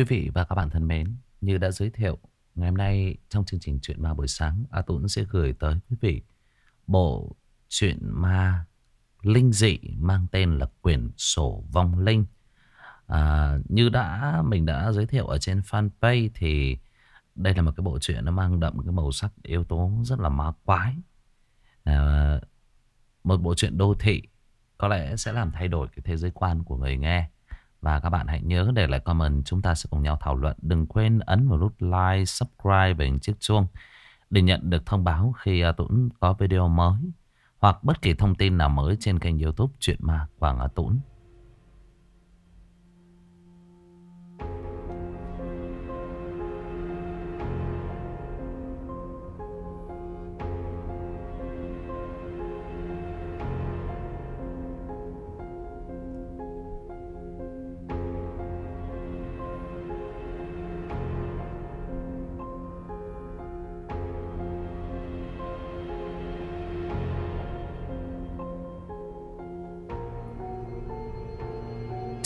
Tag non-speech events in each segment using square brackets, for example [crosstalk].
Quý vị và các bạn thân mến, như đã giới thiệu, ngày hôm nay trong chương trình Chuyện Ma buổi sáng, A Tuấn sẽ gửi tới quý vị bộ truyện ma linh dị mang tên là quyển sổ vong linh. À, như đã mình đã giới thiệu ở trên fanpage thì đây là một cái bộ truyện nó mang đậm cái màu sắc yếu tố rất là ma quái. À, một bộ truyện đô thị có lẽ sẽ làm thay đổi cái thế giới quan của người nghe. Và các bạn hãy nhớ để lại comment chúng ta sẽ cùng nhau thảo luận. Đừng quên ấn vào nút like, subscribe và chiếc chuông để nhận được thông báo khi à, Tuấn có video mới hoặc bất kỳ thông tin nào mới trên kênh youtube Chuyện Ma Quảng à, Tuấn.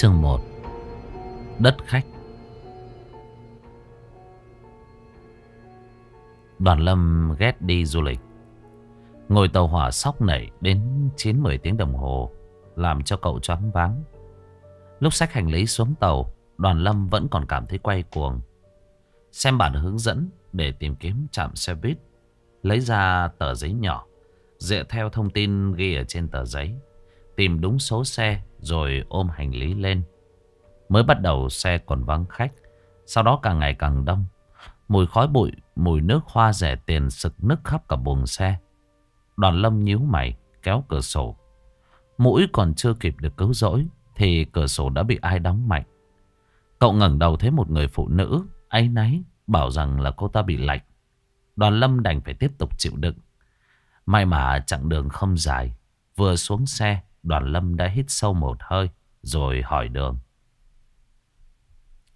chương 1 Đất khách Đoàn Lâm ghét đi du lịch Ngồi tàu hỏa sóc nảy đến 9-10 tiếng đồng hồ Làm cho cậu choáng váng Lúc xách hành lý xuống tàu Đoàn Lâm vẫn còn cảm thấy quay cuồng Xem bản hướng dẫn để tìm kiếm trạm xe buýt Lấy ra tờ giấy nhỏ Dựa theo thông tin ghi ở trên tờ giấy Tìm đúng số xe rồi ôm hành lý lên. Mới bắt đầu xe còn vắng khách. Sau đó càng ngày càng đông. Mùi khói bụi, mùi nước hoa rẻ tiền sực nức khắp cả buồng xe. Đoàn lâm nhíu mày, kéo cửa sổ. Mũi còn chưa kịp được cứu rỗi thì cửa sổ đã bị ai đóng mạnh. Cậu ngẩng đầu thấy một người phụ nữ, áy náy, bảo rằng là cô ta bị lạnh. Đoàn lâm đành phải tiếp tục chịu đựng. May mà chặng đường không dài, vừa xuống xe, Đoàn Lâm đã hít sâu một hơi rồi hỏi đường.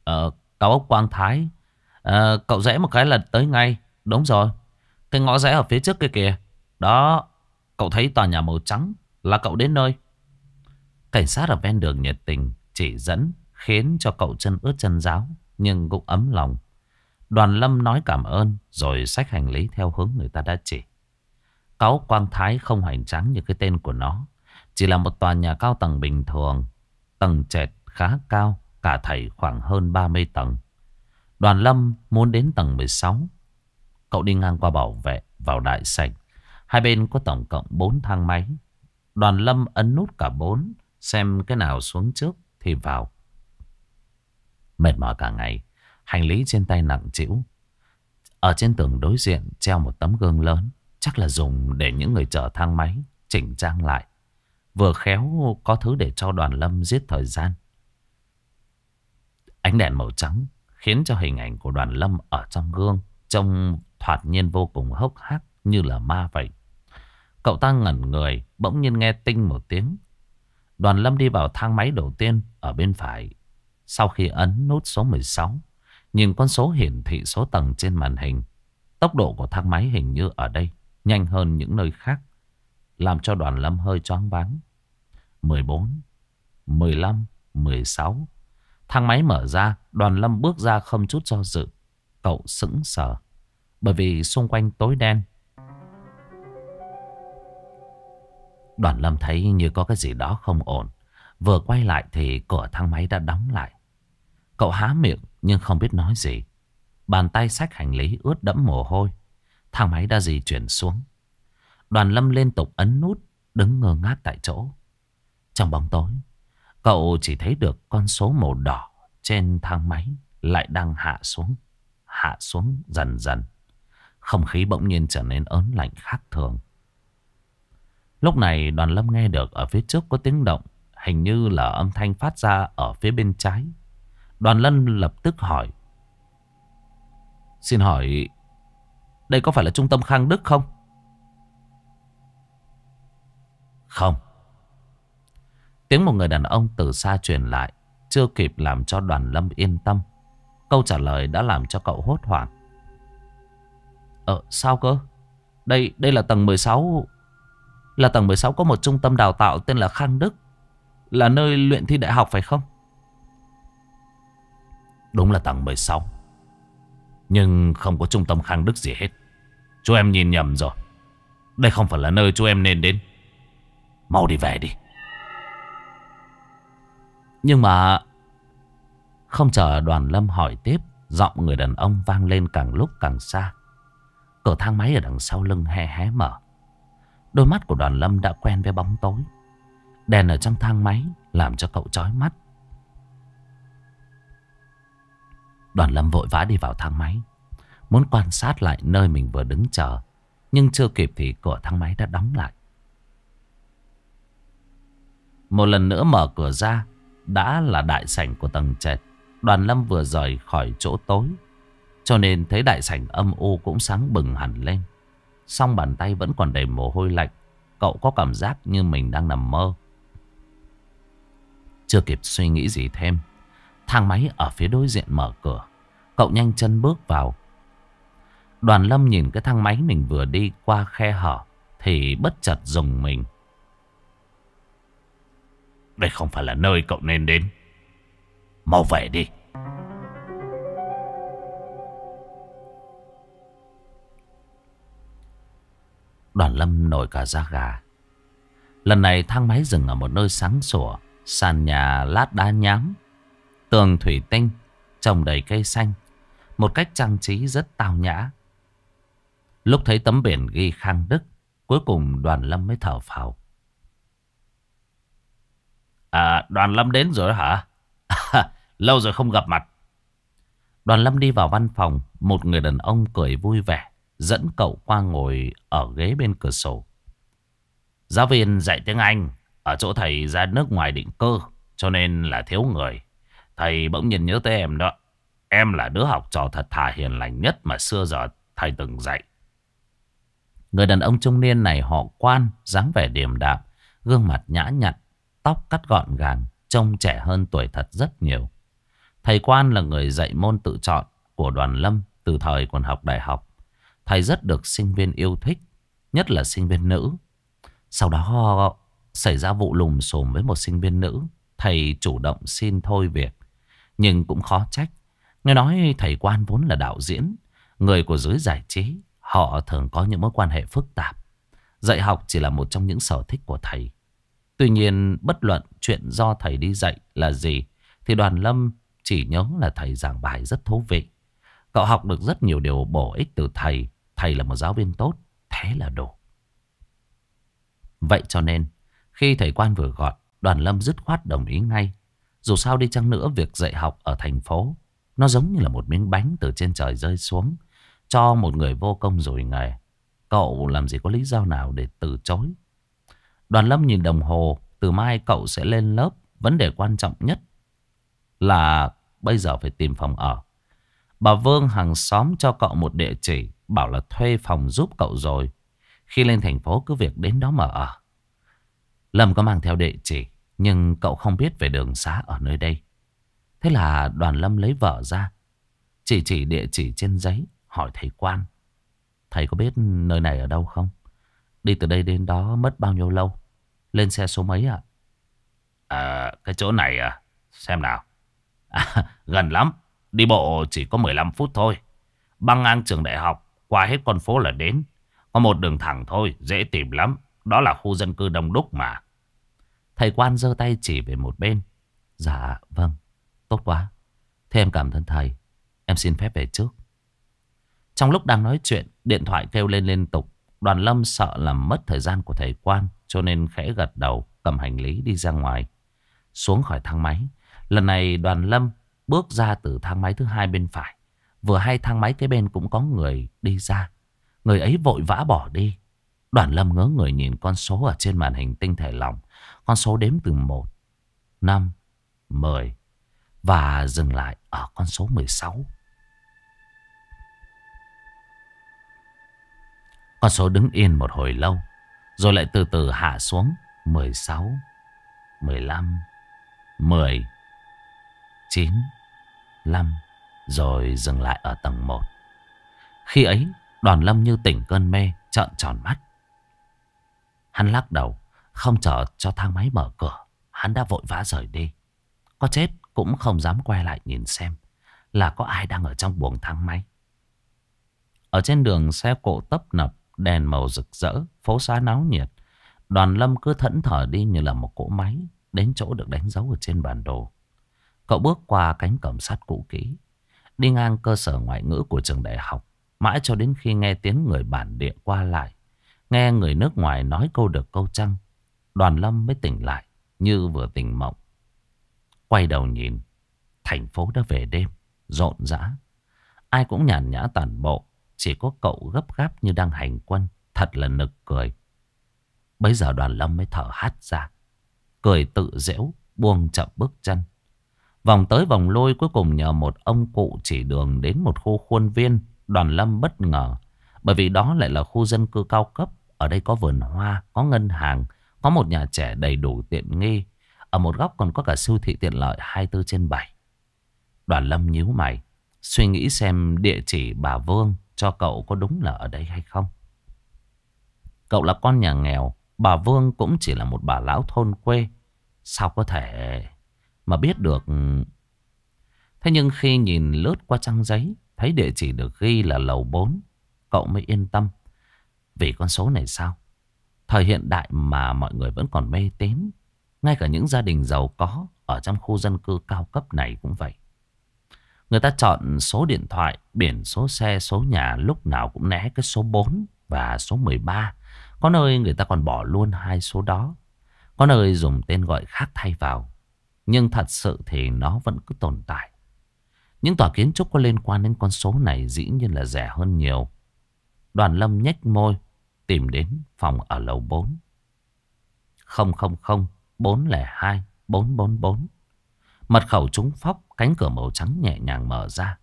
Ờ, cao ốc Quang Thái, à, cậu rẽ một cái là tới ngay. Đúng rồi, cái ngõ rẽ ở phía trước kia kìa. Đó, cậu thấy tòa nhà màu trắng là cậu đến nơi. Cảnh sát ở ven đường nhiệt tình chỉ dẫn khiến cho cậu chân ướt chân ráo nhưng cũng ấm lòng. Đoàn Lâm nói cảm ơn rồi xách hành lý theo hướng người ta đã chỉ. Cáo Quang Thái không hoành tráng như cái tên của nó. Chỉ là một tòa nhà cao tầng bình thường, tầng trệt khá cao, cả thảy khoảng hơn 30 tầng. Đoàn Lâm muốn đến tầng 16. Cậu đi ngang qua bảo vệ vào đại sảnh. Hai bên có tổng cộng 4 thang máy. Đoàn Lâm ấn nút cả 4, xem cái nào xuống trước thì vào. Mệt mỏi cả ngày, hành lý trên tay nặng trĩu. Ở trên tường đối diện treo một tấm gương lớn, chắc là dùng để những người chờ thang máy chỉnh trang lại. Vừa khéo có thứ để cho đoàn lâm giết thời gian. Ánh đèn màu trắng khiến cho hình ảnh của đoàn lâm ở trong gương trông thoạt nhiên vô cùng hốc hác như là ma vậy. Cậu ta ngẩn người, bỗng nhiên nghe tinh một tiếng. Đoàn lâm đi vào thang máy đầu tiên ở bên phải. Sau khi ấn nút số 16, nhìn con số hiển thị số tầng trên màn hình, tốc độ của thang máy hình như ở đây nhanh hơn những nơi khác, làm cho đoàn lâm hơi choáng váng. 14, 15, 16. Thang máy mở ra, đoàn lâm bước ra không chút do dự. Cậu sững sờ, bởi vì xung quanh tối đen. Đoàn lâm thấy như có cái gì đó không ổn. Vừa quay lại thì cửa thang máy đã đóng lại. Cậu há miệng nhưng không biết nói gì. Bàn tay sách hành lý ướt đẫm mồ hôi. Thang máy đã di chuyển xuống. Đoàn lâm liên tục ấn nút, đứng ngơ ngác tại chỗ. Trong bóng tối, cậu chỉ thấy được con số màu đỏ trên thang máy lại đang hạ xuống, hạ xuống dần dần. Không khí bỗng nhiên trở nên ớn lạnh khác thường. Lúc này đoàn lâm nghe được ở phía trước có tiếng động, hình như là âm thanh phát ra ở phía bên trái. Đoàn lâm lập tức hỏi. Xin hỏi, đây có phải là trung tâm Khang Đức không? Không. Tiếng một người đàn ông từ xa truyền lại Chưa kịp làm cho đoàn lâm yên tâm Câu trả lời đã làm cho cậu hốt hoảng Ờ sao cơ Đây đây là tầng 16 Là tầng 16 có một trung tâm đào tạo tên là Khang Đức Là nơi luyện thi đại học phải không Đúng là tầng 16 Nhưng không có trung tâm Khang Đức gì hết Chú em nhìn nhầm rồi Đây không phải là nơi chú em nên đến Mau đi về đi nhưng mà... Không chờ đoàn lâm hỏi tiếp, giọng người đàn ông vang lên càng lúc càng xa. Cửa thang máy ở đằng sau lưng hé hé mở. Đôi mắt của đoàn lâm đã quen với bóng tối. Đèn ở trong thang máy làm cho cậu chói mắt. Đoàn lâm vội vã đi vào thang máy. Muốn quan sát lại nơi mình vừa đứng chờ. Nhưng chưa kịp thì cửa thang máy đã đóng lại. Một lần nữa mở cửa ra đã là đại sảnh của tầng trệt. Đoàn Lâm vừa rời khỏi chỗ tối. Cho nên thấy đại sảnh âm u cũng sáng bừng hẳn lên. Song bàn tay vẫn còn đầy mồ hôi lạnh. Cậu có cảm giác như mình đang nằm mơ. Chưa kịp suy nghĩ gì thêm. Thang máy ở phía đối diện mở cửa. Cậu nhanh chân bước vào. Đoàn Lâm nhìn cái thang máy mình vừa đi qua khe hở. Thì bất chợt dùng mình. Đây không phải là nơi cậu nên đến Mau về đi Đoàn lâm nổi cả da gà Lần này thang máy dừng ở một nơi sáng sủa Sàn nhà lát đá nhám Tường thủy tinh Trồng đầy cây xanh Một cách trang trí rất tao nhã Lúc thấy tấm biển ghi khang đức Cuối cùng đoàn lâm mới thở phào À, đoàn Lâm đến rồi hả? [laughs] lâu rồi không gặp mặt. Đoàn Lâm đi vào văn phòng, một người đàn ông cười vui vẻ, dẫn cậu qua ngồi ở ghế bên cửa sổ. Giáo viên dạy tiếng Anh, ở chỗ thầy ra nước ngoài định cư, cho nên là thiếu người. Thầy bỗng nhìn nhớ tới em đó. Em là đứa học trò thật thà hiền lành nhất mà xưa giờ thầy từng dạy. Người đàn ông trung niên này họ quan, dáng vẻ điềm đạm, gương mặt nhã nhặn, tóc cắt gọn gàng, trông trẻ hơn tuổi thật rất nhiều. Thầy Quan là người dạy môn tự chọn của đoàn lâm từ thời còn học đại học. Thầy rất được sinh viên yêu thích, nhất là sinh viên nữ. Sau đó xảy ra vụ lùm xùm với một sinh viên nữ. Thầy chủ động xin thôi việc, nhưng cũng khó trách. Nghe nói thầy Quan vốn là đạo diễn, người của giới giải trí. Họ thường có những mối quan hệ phức tạp. Dạy học chỉ là một trong những sở thích của thầy. Tuy nhiên bất luận chuyện do thầy đi dạy là gì Thì đoàn lâm chỉ nhớ là thầy giảng bài rất thú vị Cậu học được rất nhiều điều bổ ích từ thầy Thầy là một giáo viên tốt Thế là đủ Vậy cho nên Khi thầy quan vừa gọi Đoàn lâm dứt khoát đồng ý ngay Dù sao đi chăng nữa việc dạy học ở thành phố Nó giống như là một miếng bánh từ trên trời rơi xuống Cho một người vô công rồi nghề Cậu làm gì có lý do nào để từ chối Đoàn Lâm nhìn đồng hồ, từ mai cậu sẽ lên lớp. Vấn đề quan trọng nhất là bây giờ phải tìm phòng ở. Bà Vương hàng xóm cho cậu một địa chỉ, bảo là thuê phòng giúp cậu rồi. Khi lên thành phố cứ việc đến đó mà ở. Lâm có mang theo địa chỉ, nhưng cậu không biết về đường xá ở nơi đây. Thế là đoàn Lâm lấy vợ ra, chỉ chỉ địa chỉ trên giấy, hỏi thầy quan. Thầy có biết nơi này ở đâu không? Đi từ đây đến đó mất bao nhiêu lâu? Lên xe số mấy ạ? À? à, cái chỗ này à? Xem nào. À, [laughs] gần lắm. Đi bộ chỉ có 15 phút thôi. Băng ngang trường đại học, qua hết con phố là đến. Có một đường thẳng thôi, dễ tìm lắm. Đó là khu dân cư đông đúc mà. Thầy quan giơ tay chỉ về một bên. Dạ, vâng. Tốt quá. Thế em cảm ơn thầy. Em xin phép về trước. Trong lúc đang nói chuyện, điện thoại kêu lên liên tục. Đoàn lâm sợ làm mất thời gian của thầy quan Cho nên khẽ gật đầu cầm hành lý đi ra ngoài Xuống khỏi thang máy Lần này đoàn lâm bước ra từ thang máy thứ hai bên phải Vừa hai thang máy kế bên cũng có người đi ra Người ấy vội vã bỏ đi Đoàn lâm ngớ người nhìn con số ở trên màn hình tinh thể lỏng Con số đếm từ 1, 5, 10 Và dừng lại ở con số 16 Con số đứng yên một hồi lâu Rồi lại từ từ hạ xuống 16 15 10 9 5 Rồi dừng lại ở tầng 1 Khi ấy đoàn lâm như tỉnh cơn mê Trợn tròn mắt Hắn lắc đầu Không chờ cho thang máy mở cửa Hắn đã vội vã rời đi Có chết cũng không dám quay lại nhìn xem Là có ai đang ở trong buồng thang máy ở trên đường xe cộ tấp nập đèn màu rực rỡ, phố xá náo nhiệt. Đoàn lâm cứ thẫn thở đi như là một cỗ máy, đến chỗ được đánh dấu ở trên bản đồ. Cậu bước qua cánh cổng sắt cũ kỹ, đi ngang cơ sở ngoại ngữ của trường đại học, mãi cho đến khi nghe tiếng người bản địa qua lại. Nghe người nước ngoài nói câu được câu chăng, đoàn lâm mới tỉnh lại như vừa tỉnh mộng. Quay đầu nhìn, thành phố đã về đêm, rộn rã. Ai cũng nhàn nhã tản bộ, chỉ có cậu gấp gáp như đang hành quân Thật là nực cười Bây giờ đoàn lâm mới thở hát ra Cười tự dễu Buông chậm bước chân Vòng tới vòng lôi cuối cùng nhờ một ông cụ chỉ đường đến một khu khuôn viên Đoàn lâm bất ngờ Bởi vì đó lại là khu dân cư cao cấp Ở đây có vườn hoa, có ngân hàng Có một nhà trẻ đầy đủ tiện nghi Ở một góc còn có cả siêu thị tiện lợi 24 trên 7 Đoàn lâm nhíu mày Suy nghĩ xem địa chỉ bà Vương cho cậu có đúng là ở đây hay không. Cậu là con nhà nghèo, bà Vương cũng chỉ là một bà lão thôn quê. Sao có thể mà biết được... Thế nhưng khi nhìn lướt qua trang giấy, thấy địa chỉ được ghi là lầu 4, cậu mới yên tâm. Vì con số này sao? Thời hiện đại mà mọi người vẫn còn mê tín. Ngay cả những gia đình giàu có ở trong khu dân cư cao cấp này cũng vậy. Người ta chọn số điện thoại, biển số xe, số nhà lúc nào cũng né cái số 4 và số 13. Có nơi người ta còn bỏ luôn hai số đó. Có nơi dùng tên gọi khác thay vào. Nhưng thật sự thì nó vẫn cứ tồn tại. Những tòa kiến trúc có liên quan đến con số này dĩ nhiên là rẻ hơn nhiều. Đoàn lâm nhếch môi, tìm đến phòng ở lầu 4. 000 402 444 Mật khẩu trúng phóc, cánh cửa màu trắng nhẹ nhàng mở ra.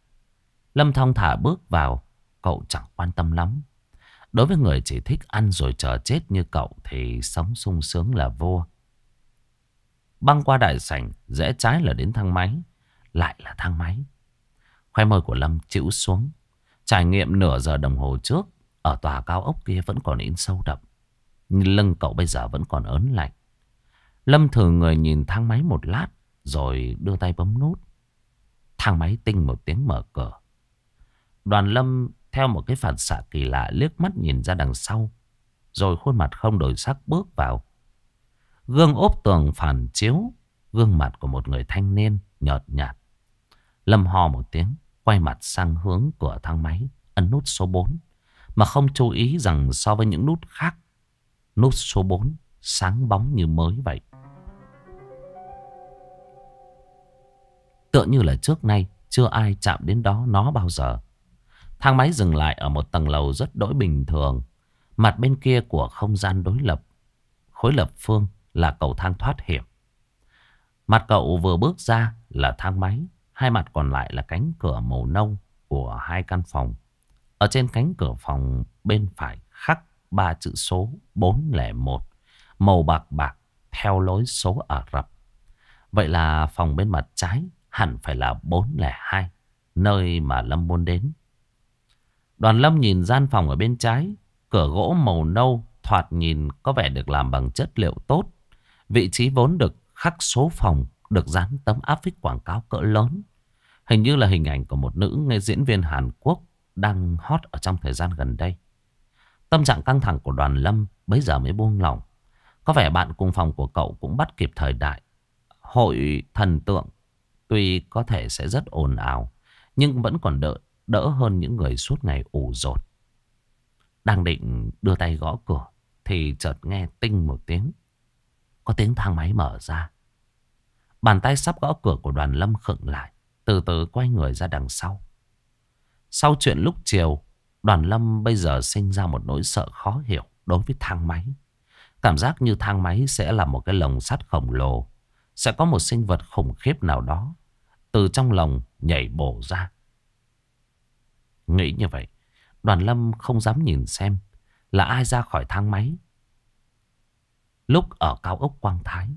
Lâm thong thả bước vào, cậu chẳng quan tâm lắm. Đối với người chỉ thích ăn rồi chờ chết như cậu thì sống sung sướng là vua. Băng qua đại sảnh, rẽ trái là đến thang máy. Lại là thang máy. Khoe môi của Lâm chịu xuống. Trải nghiệm nửa giờ đồng hồ trước, ở tòa cao ốc kia vẫn còn in sâu đậm. Nhưng lưng cậu bây giờ vẫn còn ớn lạnh. Lâm thử người nhìn thang máy một lát rồi đưa tay bấm nút Thang máy tinh một tiếng mở cửa Đoàn lâm theo một cái phản xạ kỳ lạ liếc mắt nhìn ra đằng sau Rồi khuôn mặt không đổi sắc bước vào Gương ốp tường phản chiếu Gương mặt của một người thanh niên nhợt nhạt Lâm ho một tiếng Quay mặt sang hướng của thang máy Ấn nút số 4 Mà không chú ý rằng so với những nút khác Nút số 4 sáng bóng như mới vậy Tựa như là trước nay chưa ai chạm đến đó nó bao giờ. Thang máy dừng lại ở một tầng lầu rất đỗi bình thường. Mặt bên kia của không gian đối lập. Khối lập phương là cầu thang thoát hiểm. Mặt cậu vừa bước ra là thang máy. Hai mặt còn lại là cánh cửa màu nâu của hai căn phòng. Ở trên cánh cửa phòng bên phải khắc ba chữ số 401. Màu bạc bạc theo lối số Ả Rập. Vậy là phòng bên mặt trái hẳn phải là 402, nơi mà Lâm muốn đến. Đoàn Lâm nhìn gian phòng ở bên trái, cửa gỗ màu nâu thoạt nhìn có vẻ được làm bằng chất liệu tốt. Vị trí vốn được khắc số phòng, được dán tấm áp phích quảng cáo cỡ lớn. Hình như là hình ảnh của một nữ nghệ diễn viên Hàn Quốc đang hot ở trong thời gian gần đây. Tâm trạng căng thẳng của đoàn Lâm bấy giờ mới buông lỏng. Có vẻ bạn cùng phòng của cậu cũng bắt kịp thời đại. Hội thần tượng Tuy có thể sẽ rất ồn ào Nhưng vẫn còn đỡ, đỡ hơn những người suốt ngày ủ rột Đang định đưa tay gõ cửa Thì chợt nghe tinh một tiếng Có tiếng thang máy mở ra Bàn tay sắp gõ cửa của đoàn lâm khựng lại Từ từ quay người ra đằng sau Sau chuyện lúc chiều Đoàn lâm bây giờ sinh ra một nỗi sợ khó hiểu đối với thang máy Cảm giác như thang máy sẽ là một cái lồng sắt khổng lồ sẽ có một sinh vật khủng khiếp nào đó từ trong lòng nhảy bổ ra. Nghĩ như vậy, đoàn lâm không dám nhìn xem là ai ra khỏi thang máy. Lúc ở cao ốc Quang Thái,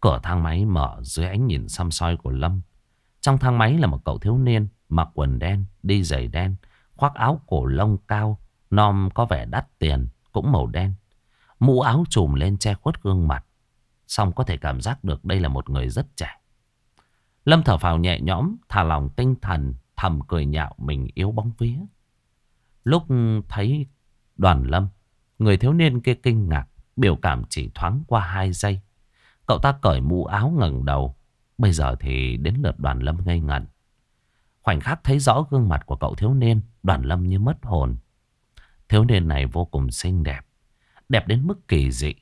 cửa thang máy mở dưới ánh nhìn xăm soi của Lâm. Trong thang máy là một cậu thiếu niên mặc quần đen, đi giày đen, khoác áo cổ lông cao, nom có vẻ đắt tiền, cũng màu đen. Mũ áo trùm lên che khuất gương mặt. Xong có thể cảm giác được đây là một người rất trẻ. Lâm thở phào nhẹ nhõm, thả lòng tinh thần, thầm cười nhạo mình yếu bóng vía. Lúc thấy đoàn lâm, người thiếu niên kia kinh ngạc, biểu cảm chỉ thoáng qua hai giây. Cậu ta cởi mũ áo ngẩng đầu, bây giờ thì đến lượt đoàn lâm ngây ngẩn. Khoảnh khắc thấy rõ gương mặt của cậu thiếu niên, đoàn lâm như mất hồn. Thiếu niên này vô cùng xinh đẹp, đẹp đến mức kỳ dị.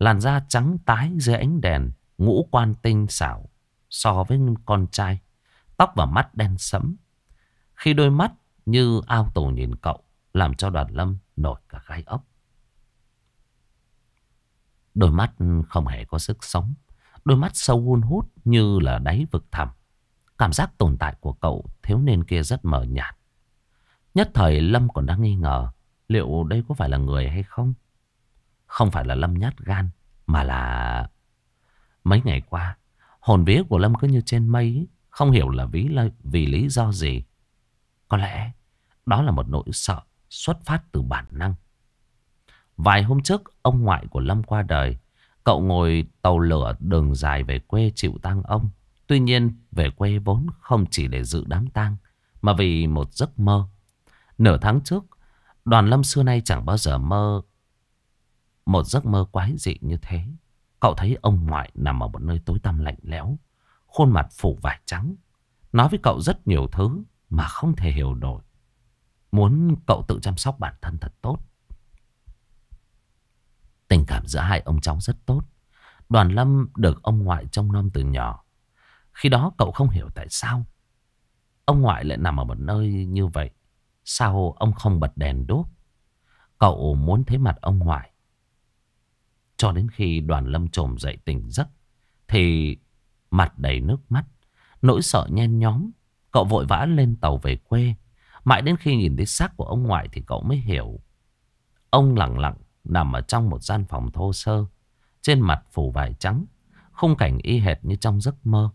Làn da trắng tái dưới ánh đèn, ngũ quan tinh xảo so với con trai. Tóc và mắt đen sẫm. Khi đôi mắt như ao tù nhìn cậu, làm cho đoàn lâm nổi cả gai ốc. Đôi mắt không hề có sức sống. Đôi mắt sâu hun hút như là đáy vực thẳm. Cảm giác tồn tại của cậu thiếu niên kia rất mờ nhạt. Nhất thời Lâm còn đang nghi ngờ liệu đây có phải là người hay không? Không phải là Lâm nhát gan Mà là Mấy ngày qua Hồn vía của Lâm cứ như trên mây Không hiểu là vì, là vì lý do gì Có lẽ Đó là một nỗi sợ xuất phát từ bản năng Vài hôm trước Ông ngoại của Lâm qua đời Cậu ngồi tàu lửa đường dài về quê chịu tang ông Tuy nhiên về quê vốn không chỉ để dự đám tang Mà vì một giấc mơ Nửa tháng trước Đoàn Lâm xưa nay chẳng bao giờ mơ một giấc mơ quái dị như thế. Cậu thấy ông ngoại nằm ở một nơi tối tăm lạnh lẽo. Khuôn mặt phủ vải trắng. Nói với cậu rất nhiều thứ mà không thể hiểu nổi. Muốn cậu tự chăm sóc bản thân thật tốt. Tình cảm giữa hai ông cháu rất tốt. Đoàn Lâm được ông ngoại trông nom từ nhỏ. Khi đó cậu không hiểu tại sao. Ông ngoại lại nằm ở một nơi như vậy. Sao ông không bật đèn đốt? Cậu muốn thấy mặt ông ngoại. Cho đến khi đoàn lâm trồm dậy tỉnh giấc Thì mặt đầy nước mắt Nỗi sợ nhen nhóm Cậu vội vã lên tàu về quê Mãi đến khi nhìn thấy xác của ông ngoại Thì cậu mới hiểu Ông lặng lặng nằm ở trong một gian phòng thô sơ Trên mặt phủ vải trắng Khung cảnh y hệt như trong giấc mơ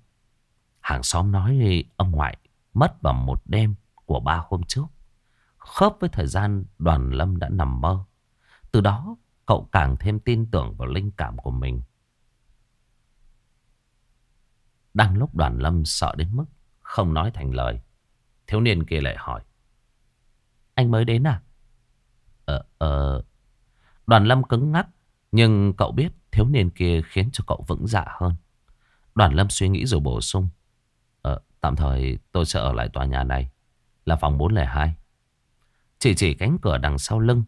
Hàng xóm nói ông ngoại mất vào một đêm của ba hôm trước Khớp với thời gian đoàn lâm đã nằm mơ Từ đó Cậu càng thêm tin tưởng vào linh cảm của mình. Đang lúc đoàn lâm sợ đến mức không nói thành lời. Thiếu niên kia lại hỏi. Anh mới đến à? Ờ, ờ. Đoàn lâm cứng ngắc. Nhưng cậu biết thiếu niên kia khiến cho cậu vững dạ hơn. Đoàn lâm suy nghĩ rồi bổ sung. Ờ, tạm thời tôi sẽ ở lại tòa nhà này. Là phòng 402. Chỉ chỉ cánh cửa đằng sau lưng.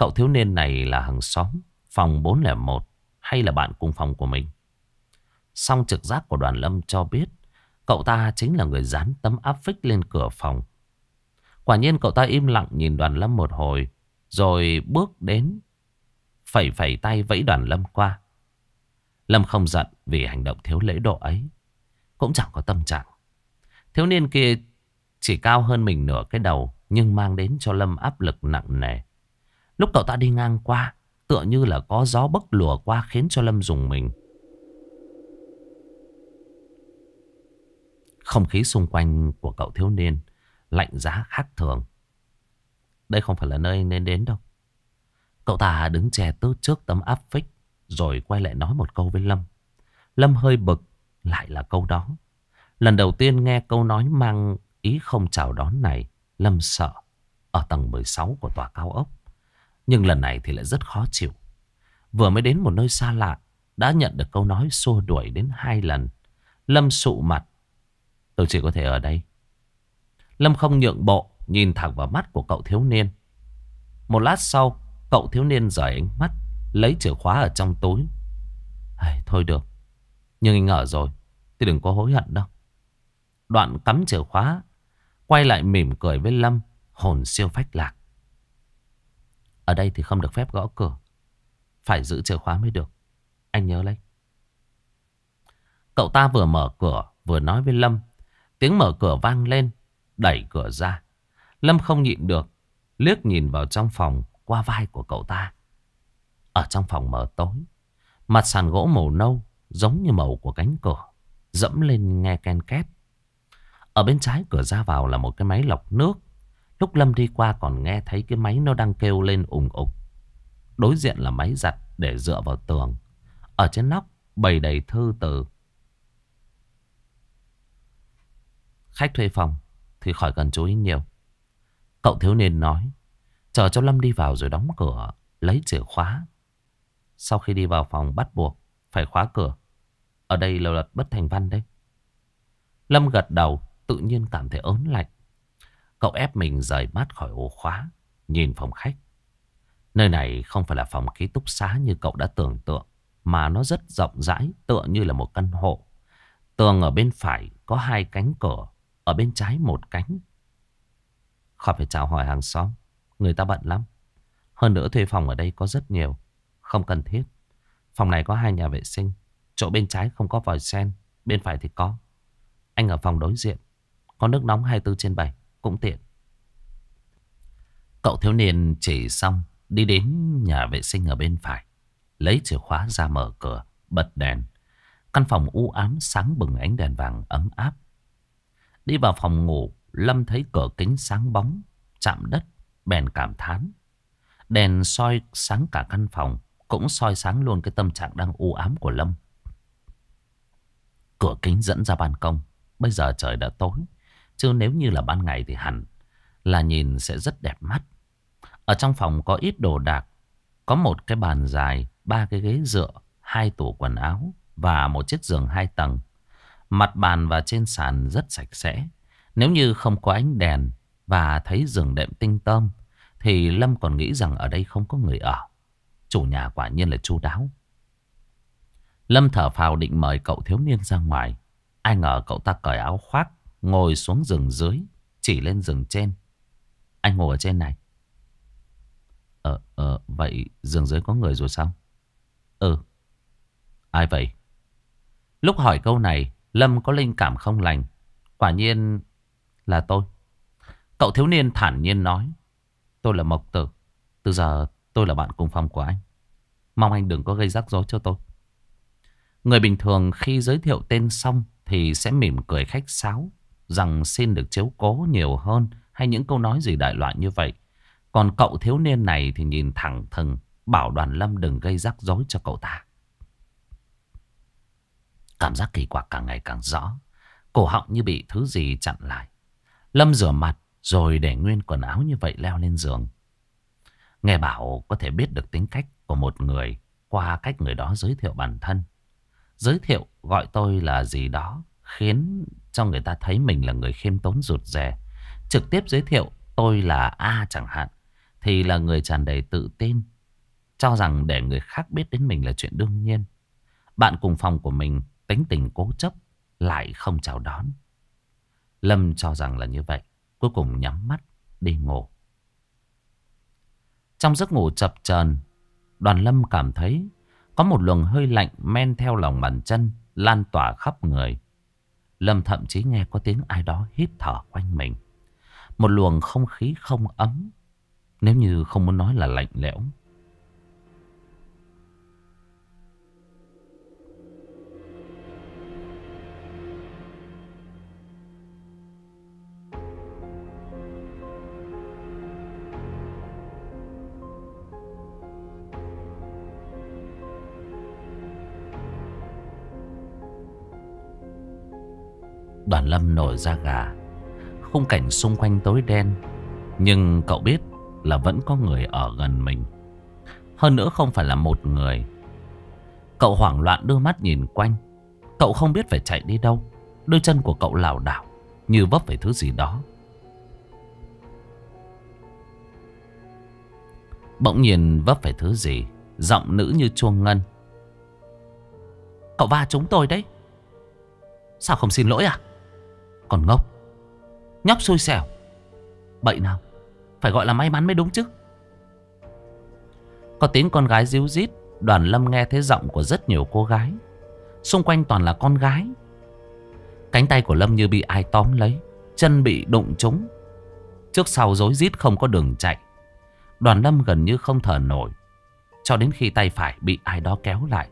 Cậu thiếu niên này là hàng xóm Phòng 401 Hay là bạn cùng phòng của mình Song trực giác của đoàn lâm cho biết Cậu ta chính là người dán tấm áp phích lên cửa phòng Quả nhiên cậu ta im lặng nhìn đoàn lâm một hồi Rồi bước đến Phẩy phẩy tay vẫy đoàn lâm qua Lâm không giận vì hành động thiếu lễ độ ấy Cũng chẳng có tâm trạng Thiếu niên kia chỉ cao hơn mình nửa cái đầu Nhưng mang đến cho Lâm áp lực nặng nề Lúc cậu ta đi ngang qua, tựa như là có gió bấc lùa qua khiến cho Lâm dùng mình. Không khí xung quanh của cậu thiếu niên lạnh giá khác thường. Đây không phải là nơi nên đến đâu. Cậu ta đứng chè tư trước tấm áp phích rồi quay lại nói một câu với Lâm. Lâm hơi bực, lại là câu đó. Lần đầu tiên nghe câu nói mang ý không chào đón này, Lâm sợ ở tầng 16 của tòa cao ốc. Nhưng lần này thì lại rất khó chịu. Vừa mới đến một nơi xa lạ, đã nhận được câu nói xua đuổi đến hai lần. Lâm sụ mặt. Tôi chỉ có thể ở đây. Lâm không nhượng bộ, nhìn thẳng vào mắt của cậu thiếu niên. Một lát sau, cậu thiếu niên rời ánh mắt, lấy chìa khóa ở trong túi. Ai, thôi được, nhưng anh ở rồi, thì đừng có hối hận đâu. Đoạn cắm chìa khóa, quay lại mỉm cười với Lâm, hồn siêu phách lạc. Ở đây thì không được phép gõ cửa. Phải giữ chìa khóa mới được. Anh nhớ lấy. Cậu ta vừa mở cửa vừa nói với Lâm. Tiếng mở cửa vang lên. Đẩy cửa ra. Lâm không nhịn được. Liếc nhìn vào trong phòng qua vai của cậu ta. Ở trong phòng mở tối. Mặt sàn gỗ màu nâu giống như màu của cánh cửa. Dẫm lên nghe ken két. Ở bên trái cửa ra vào là một cái máy lọc nước Lúc Lâm đi qua còn nghe thấy cái máy nó đang kêu lên ủng ục. Đối diện là máy giặt để dựa vào tường. Ở trên nóc bày đầy thư từ. Khách thuê phòng thì khỏi cần chú ý nhiều. Cậu thiếu niên nói, chờ cho Lâm đi vào rồi đóng cửa, lấy chìa khóa. Sau khi đi vào phòng bắt buộc, phải khóa cửa. Ở đây là luật bất thành văn đấy. Lâm gật đầu, tự nhiên cảm thấy ớn lạnh. Cậu ép mình rời mắt khỏi ổ khóa, nhìn phòng khách. Nơi này không phải là phòng ký túc xá như cậu đã tưởng tượng, mà nó rất rộng rãi, tựa như là một căn hộ. Tường ở bên phải có hai cánh cửa, ở bên trái một cánh. Khỏi phải chào hỏi hàng xóm, người ta bận lắm. Hơn nữa thuê phòng ở đây có rất nhiều, không cần thiết. Phòng này có hai nhà vệ sinh, chỗ bên trái không có vòi sen, bên phải thì có. Anh ở phòng đối diện, có nước nóng 24 trên 7 cũng tiện. Cậu thiếu niên chỉ xong, đi đến nhà vệ sinh ở bên phải, lấy chìa khóa ra mở cửa, bật đèn. Căn phòng u ám sáng bừng ánh đèn vàng ấm áp. Đi vào phòng ngủ, Lâm thấy cửa kính sáng bóng, chạm đất, bèn cảm thán. Đèn soi sáng cả căn phòng, cũng soi sáng luôn cái tâm trạng đang u ám của Lâm. Cửa kính dẫn ra ban công, bây giờ trời đã tối. Chứ nếu như là ban ngày thì hẳn là nhìn sẽ rất đẹp mắt. Ở trong phòng có ít đồ đạc. Có một cái bàn dài, ba cái ghế dựa, hai tủ quần áo và một chiếc giường hai tầng. Mặt bàn và trên sàn rất sạch sẽ. Nếu như không có ánh đèn và thấy giường đệm tinh tôm thì Lâm còn nghĩ rằng ở đây không có người ở. Chủ nhà quả nhiên là chu đáo. Lâm thở phào định mời cậu thiếu niên ra ngoài. Ai ngờ cậu ta cởi áo khoác Ngồi xuống rừng dưới Chỉ lên rừng trên Anh ngồi ở trên này Ờ, ờ, vậy rừng dưới có người rồi sao? Ừ Ai vậy? Lúc hỏi câu này Lâm có linh cảm không lành Quả nhiên là tôi Cậu thiếu niên thản nhiên nói Tôi là Mộc Tử Từ giờ tôi là bạn cùng phòng của anh Mong anh đừng có gây rắc rối cho tôi Người bình thường khi giới thiệu tên xong Thì sẽ mỉm cười khách sáo rằng xin được chiếu cố nhiều hơn hay những câu nói gì đại loại như vậy. Còn cậu thiếu niên này thì nhìn thẳng thừng bảo đoàn lâm đừng gây rắc rối cho cậu ta. Cảm giác kỳ quặc càng ngày càng rõ. Cổ họng như bị thứ gì chặn lại. Lâm rửa mặt rồi để nguyên quần áo như vậy leo lên giường. Nghe bảo có thể biết được tính cách của một người qua cách người đó giới thiệu bản thân. Giới thiệu gọi tôi là gì đó khiến cho người ta thấy mình là người khiêm tốn rụt rè. Trực tiếp giới thiệu tôi là A chẳng hạn, thì là người tràn đầy tự tin, cho rằng để người khác biết đến mình là chuyện đương nhiên. Bạn cùng phòng của mình tính tình cố chấp, lại không chào đón. Lâm cho rằng là như vậy, cuối cùng nhắm mắt, đi ngủ. Trong giấc ngủ chập chờn, đoàn Lâm cảm thấy có một luồng hơi lạnh men theo lòng bàn chân lan tỏa khắp người. Lâm thậm chí nghe có tiếng ai đó hít thở quanh mình. Một luồng không khí không ấm, nếu như không muốn nói là lạnh lẽo, Đoàn Lâm nổi da gà. Khung cảnh xung quanh tối đen. Nhưng cậu biết là vẫn có người ở gần mình. Hơn nữa không phải là một người. Cậu hoảng loạn đưa mắt nhìn quanh. Cậu không biết phải chạy đi đâu. Đôi chân của cậu lảo đảo như vấp phải thứ gì đó. Bỗng nhìn vấp phải thứ gì Giọng nữ như chuông ngân Cậu va chúng tôi đấy Sao không xin lỗi à còn ngốc Nhóc xui xẻo Bậy nào Phải gọi là may mắn mới đúng chứ Có tiếng con gái díu dít Đoàn Lâm nghe thấy giọng của rất nhiều cô gái Xung quanh toàn là con gái Cánh tay của Lâm như bị ai tóm lấy Chân bị đụng trúng Trước sau rối rít không có đường chạy Đoàn Lâm gần như không thở nổi Cho đến khi tay phải bị ai đó kéo lại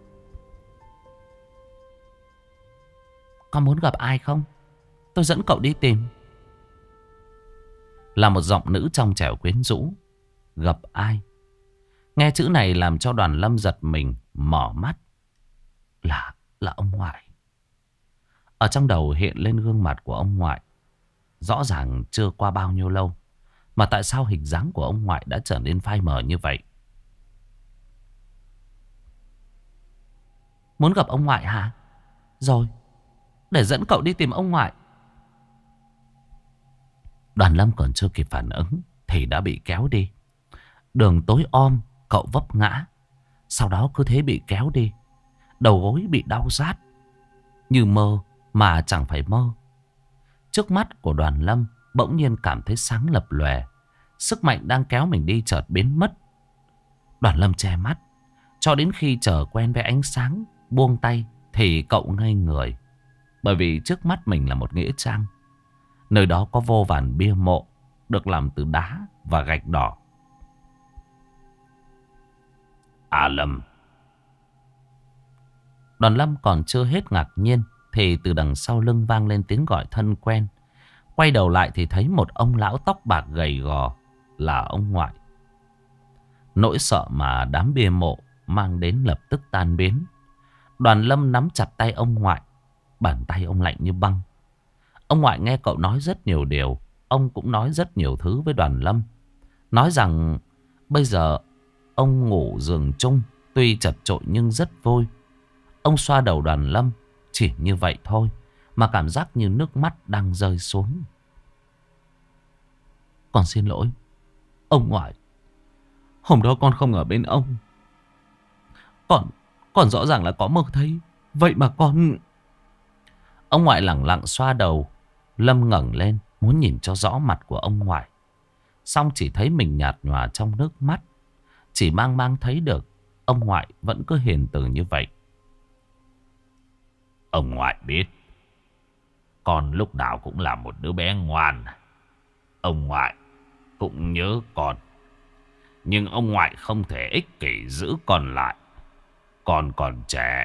có muốn gặp ai không? Tôi dẫn cậu đi tìm Là một giọng nữ trong trẻo quyến rũ Gặp ai Nghe chữ này làm cho đoàn lâm giật mình Mở mắt Là là ông ngoại Ở trong đầu hiện lên gương mặt của ông ngoại Rõ ràng chưa qua bao nhiêu lâu Mà tại sao hình dáng của ông ngoại đã trở nên phai mờ như vậy Muốn gặp ông ngoại hả? Rồi Để dẫn cậu đi tìm ông ngoại Đoàn Lâm còn chưa kịp phản ứng thì đã bị kéo đi. Đường tối om, cậu vấp ngã. Sau đó cứ thế bị kéo đi. Đầu gối bị đau rát. Như mơ mà chẳng phải mơ. Trước mắt của đoàn Lâm bỗng nhiên cảm thấy sáng lập lòe. Sức mạnh đang kéo mình đi chợt biến mất. Đoàn Lâm che mắt. Cho đến khi trở quen với ánh sáng, buông tay thì cậu ngây người. Bởi vì trước mắt mình là một nghĩa trang Nơi đó có vô vàn bia mộ được làm từ đá và gạch đỏ. À Lâm Đoàn Lâm còn chưa hết ngạc nhiên thì từ đằng sau lưng vang lên tiếng gọi thân quen. Quay đầu lại thì thấy một ông lão tóc bạc gầy gò là ông ngoại. Nỗi sợ mà đám bia mộ mang đến lập tức tan biến. Đoàn lâm nắm chặt tay ông ngoại, bàn tay ông lạnh như băng. Ông ngoại nghe cậu nói rất nhiều điều. Ông cũng nói rất nhiều thứ với đoàn lâm. Nói rằng bây giờ ông ngủ giường chung tuy chật trội nhưng rất vui. Ông xoa đầu đoàn lâm chỉ như vậy thôi mà cảm giác như nước mắt đang rơi xuống. Con xin lỗi. Ông ngoại. Hôm đó con không ở bên ông. còn còn rõ ràng là có mơ thấy. Vậy mà con... Ông ngoại lẳng lặng xoa đầu Lâm ngẩng lên muốn nhìn cho rõ mặt của ông ngoại. Xong chỉ thấy mình nhạt nhòa trong nước mắt. Chỉ mang mang thấy được ông ngoại vẫn cứ hiền từ như vậy. Ông ngoại biết con lúc nào cũng là một đứa bé ngoan. Ông ngoại cũng nhớ con. Nhưng ông ngoại không thể ích kỷ giữ con lại. Con còn trẻ.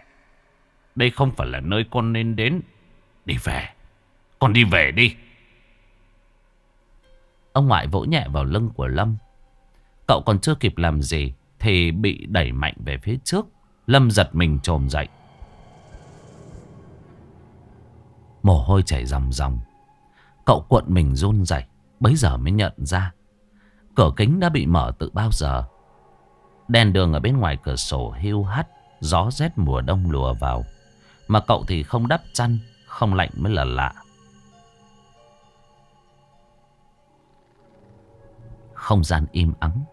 Đây không phải là nơi con nên đến. Đi về. Con đi về đi. Ông ngoại vỗ nhẹ vào lưng của Lâm. Cậu còn chưa kịp làm gì thì bị đẩy mạnh về phía trước. Lâm giật mình trồm dậy. Mồ hôi chảy ròng ròng. Cậu cuộn mình run rẩy, bấy giờ mới nhận ra. Cửa kính đã bị mở từ bao giờ. Đèn đường ở bên ngoài cửa sổ hưu hắt, gió rét mùa đông lùa vào. Mà cậu thì không đắp chăn, không lạnh mới là lạ. Không gian im ắng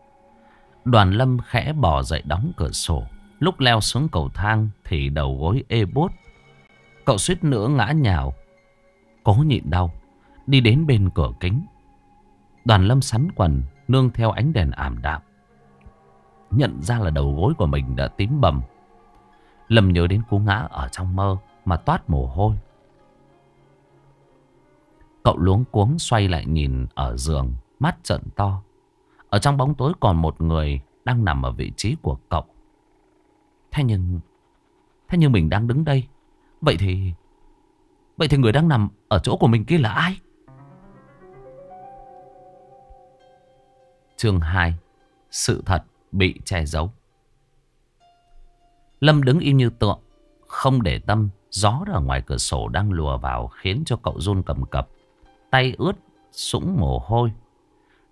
Đoàn lâm khẽ bỏ dậy đóng cửa sổ Lúc leo xuống cầu thang Thì đầu gối ê bốt Cậu suýt nữa ngã nhào Cố nhịn đau Đi đến bên cửa kính Đoàn lâm sắn quần Nương theo ánh đèn ảm đạm Nhận ra là đầu gối của mình đã tím bầm Lâm nhớ đến cú ngã ở trong mơ Mà toát mồ hôi Cậu luống cuống xoay lại nhìn ở giường Mắt trợn to ở trong bóng tối còn một người đang nằm ở vị trí của cậu. Thế nhưng... Thế nhưng mình đang đứng đây. Vậy thì... Vậy thì người đang nằm ở chỗ của mình kia là ai? Chương 2 Sự thật bị che giấu Lâm đứng im như tượng Không để tâm Gió ở ngoài cửa sổ đang lùa vào Khiến cho cậu run cầm cập Tay ướt sũng mồ hôi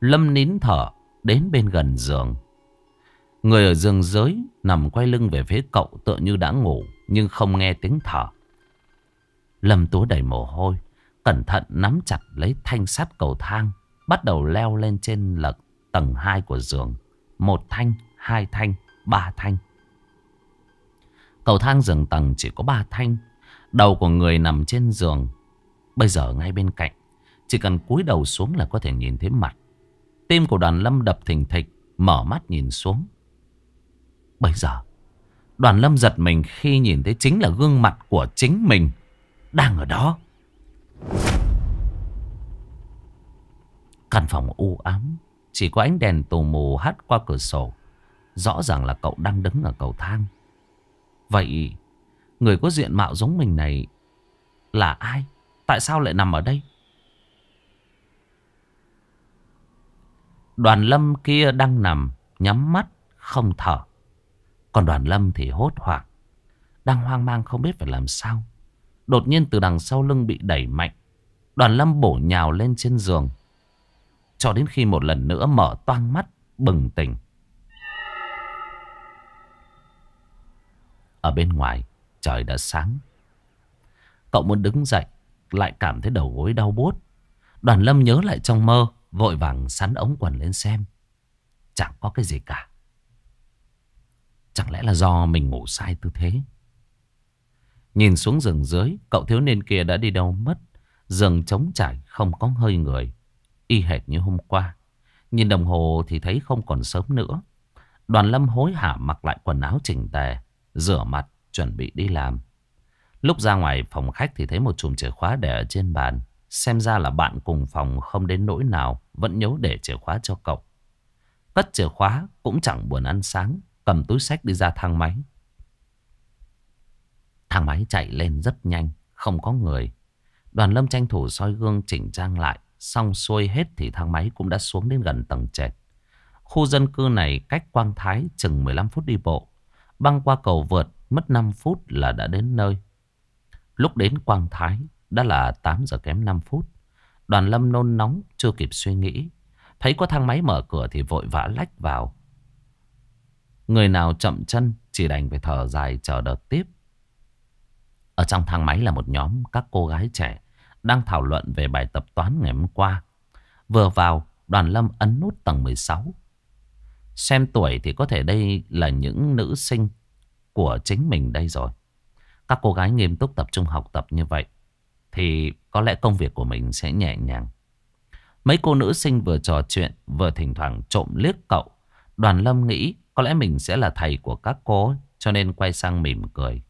Lâm nín thở đến bên gần giường. Người ở giường dưới nằm quay lưng về phía cậu tựa như đã ngủ nhưng không nghe tiếng thở. Lâm Tú đầy mồ hôi, cẩn thận nắm chặt lấy thanh sắt cầu thang, bắt đầu leo lên trên lật tầng 2 của giường. Một thanh, hai thanh, ba thanh. Cầu thang giường tầng chỉ có ba thanh, đầu của người nằm trên giường. Bây giờ ngay bên cạnh, chỉ cần cúi đầu xuống là có thể nhìn thấy mặt Tim của đoàn lâm đập thình thịch, mở mắt nhìn xuống. Bây giờ, đoàn lâm giật mình khi nhìn thấy chính là gương mặt của chính mình đang ở đó. Căn phòng u ám, chỉ có ánh đèn tù mù hắt qua cửa sổ. Rõ ràng là cậu đang đứng ở cầu thang. Vậy, người có diện mạo giống mình này là ai? Tại sao lại nằm ở đây? Đoàn lâm kia đang nằm, nhắm mắt, không thở. Còn đoàn lâm thì hốt hoảng. Đang hoang mang không biết phải làm sao. Đột nhiên từ đằng sau lưng bị đẩy mạnh. Đoàn lâm bổ nhào lên trên giường. Cho đến khi một lần nữa mở toang mắt, bừng tỉnh. Ở bên ngoài, trời đã sáng. Cậu muốn đứng dậy, lại cảm thấy đầu gối đau buốt. Đoàn lâm nhớ lại trong mơ. Vội vàng sắn ống quần lên xem Chẳng có cái gì cả Chẳng lẽ là do mình ngủ sai tư thế Nhìn xuống rừng dưới Cậu thiếu niên kia đã đi đâu mất Rừng trống trải không có hơi người Y hệt như hôm qua Nhìn đồng hồ thì thấy không còn sớm nữa Đoàn lâm hối hả mặc lại quần áo chỉnh tề Rửa mặt chuẩn bị đi làm Lúc ra ngoài phòng khách thì thấy một chùm chìa khóa để ở trên bàn Xem ra là bạn cùng phòng không đến nỗi nào Vẫn nhớ để chìa khóa cho cậu Cất chìa khóa cũng chẳng buồn ăn sáng Cầm túi sách đi ra thang máy Thang máy chạy lên rất nhanh Không có người Đoàn lâm tranh thủ soi gương chỉnh trang lại Xong xuôi hết thì thang máy cũng đã xuống đến gần tầng trệt Khu dân cư này cách Quang Thái chừng 15 phút đi bộ Băng qua cầu vượt mất 5 phút là đã đến nơi Lúc đến Quang Thái đã là 8 giờ kém 5 phút. Đoàn lâm nôn nóng, chưa kịp suy nghĩ. Thấy có thang máy mở cửa thì vội vã lách vào. Người nào chậm chân chỉ đành phải thở dài chờ đợt tiếp. Ở trong thang máy là một nhóm các cô gái trẻ đang thảo luận về bài tập toán ngày hôm qua. Vừa vào, đoàn lâm ấn nút tầng 16. Xem tuổi thì có thể đây là những nữ sinh của chính mình đây rồi. Các cô gái nghiêm túc tập trung học tập như vậy thì có lẽ công việc của mình sẽ nhẹ nhàng. Mấy cô nữ sinh vừa trò chuyện, vừa thỉnh thoảng trộm liếc cậu. Đoàn Lâm nghĩ có lẽ mình sẽ là thầy của các cô, cho nên quay sang mỉm cười.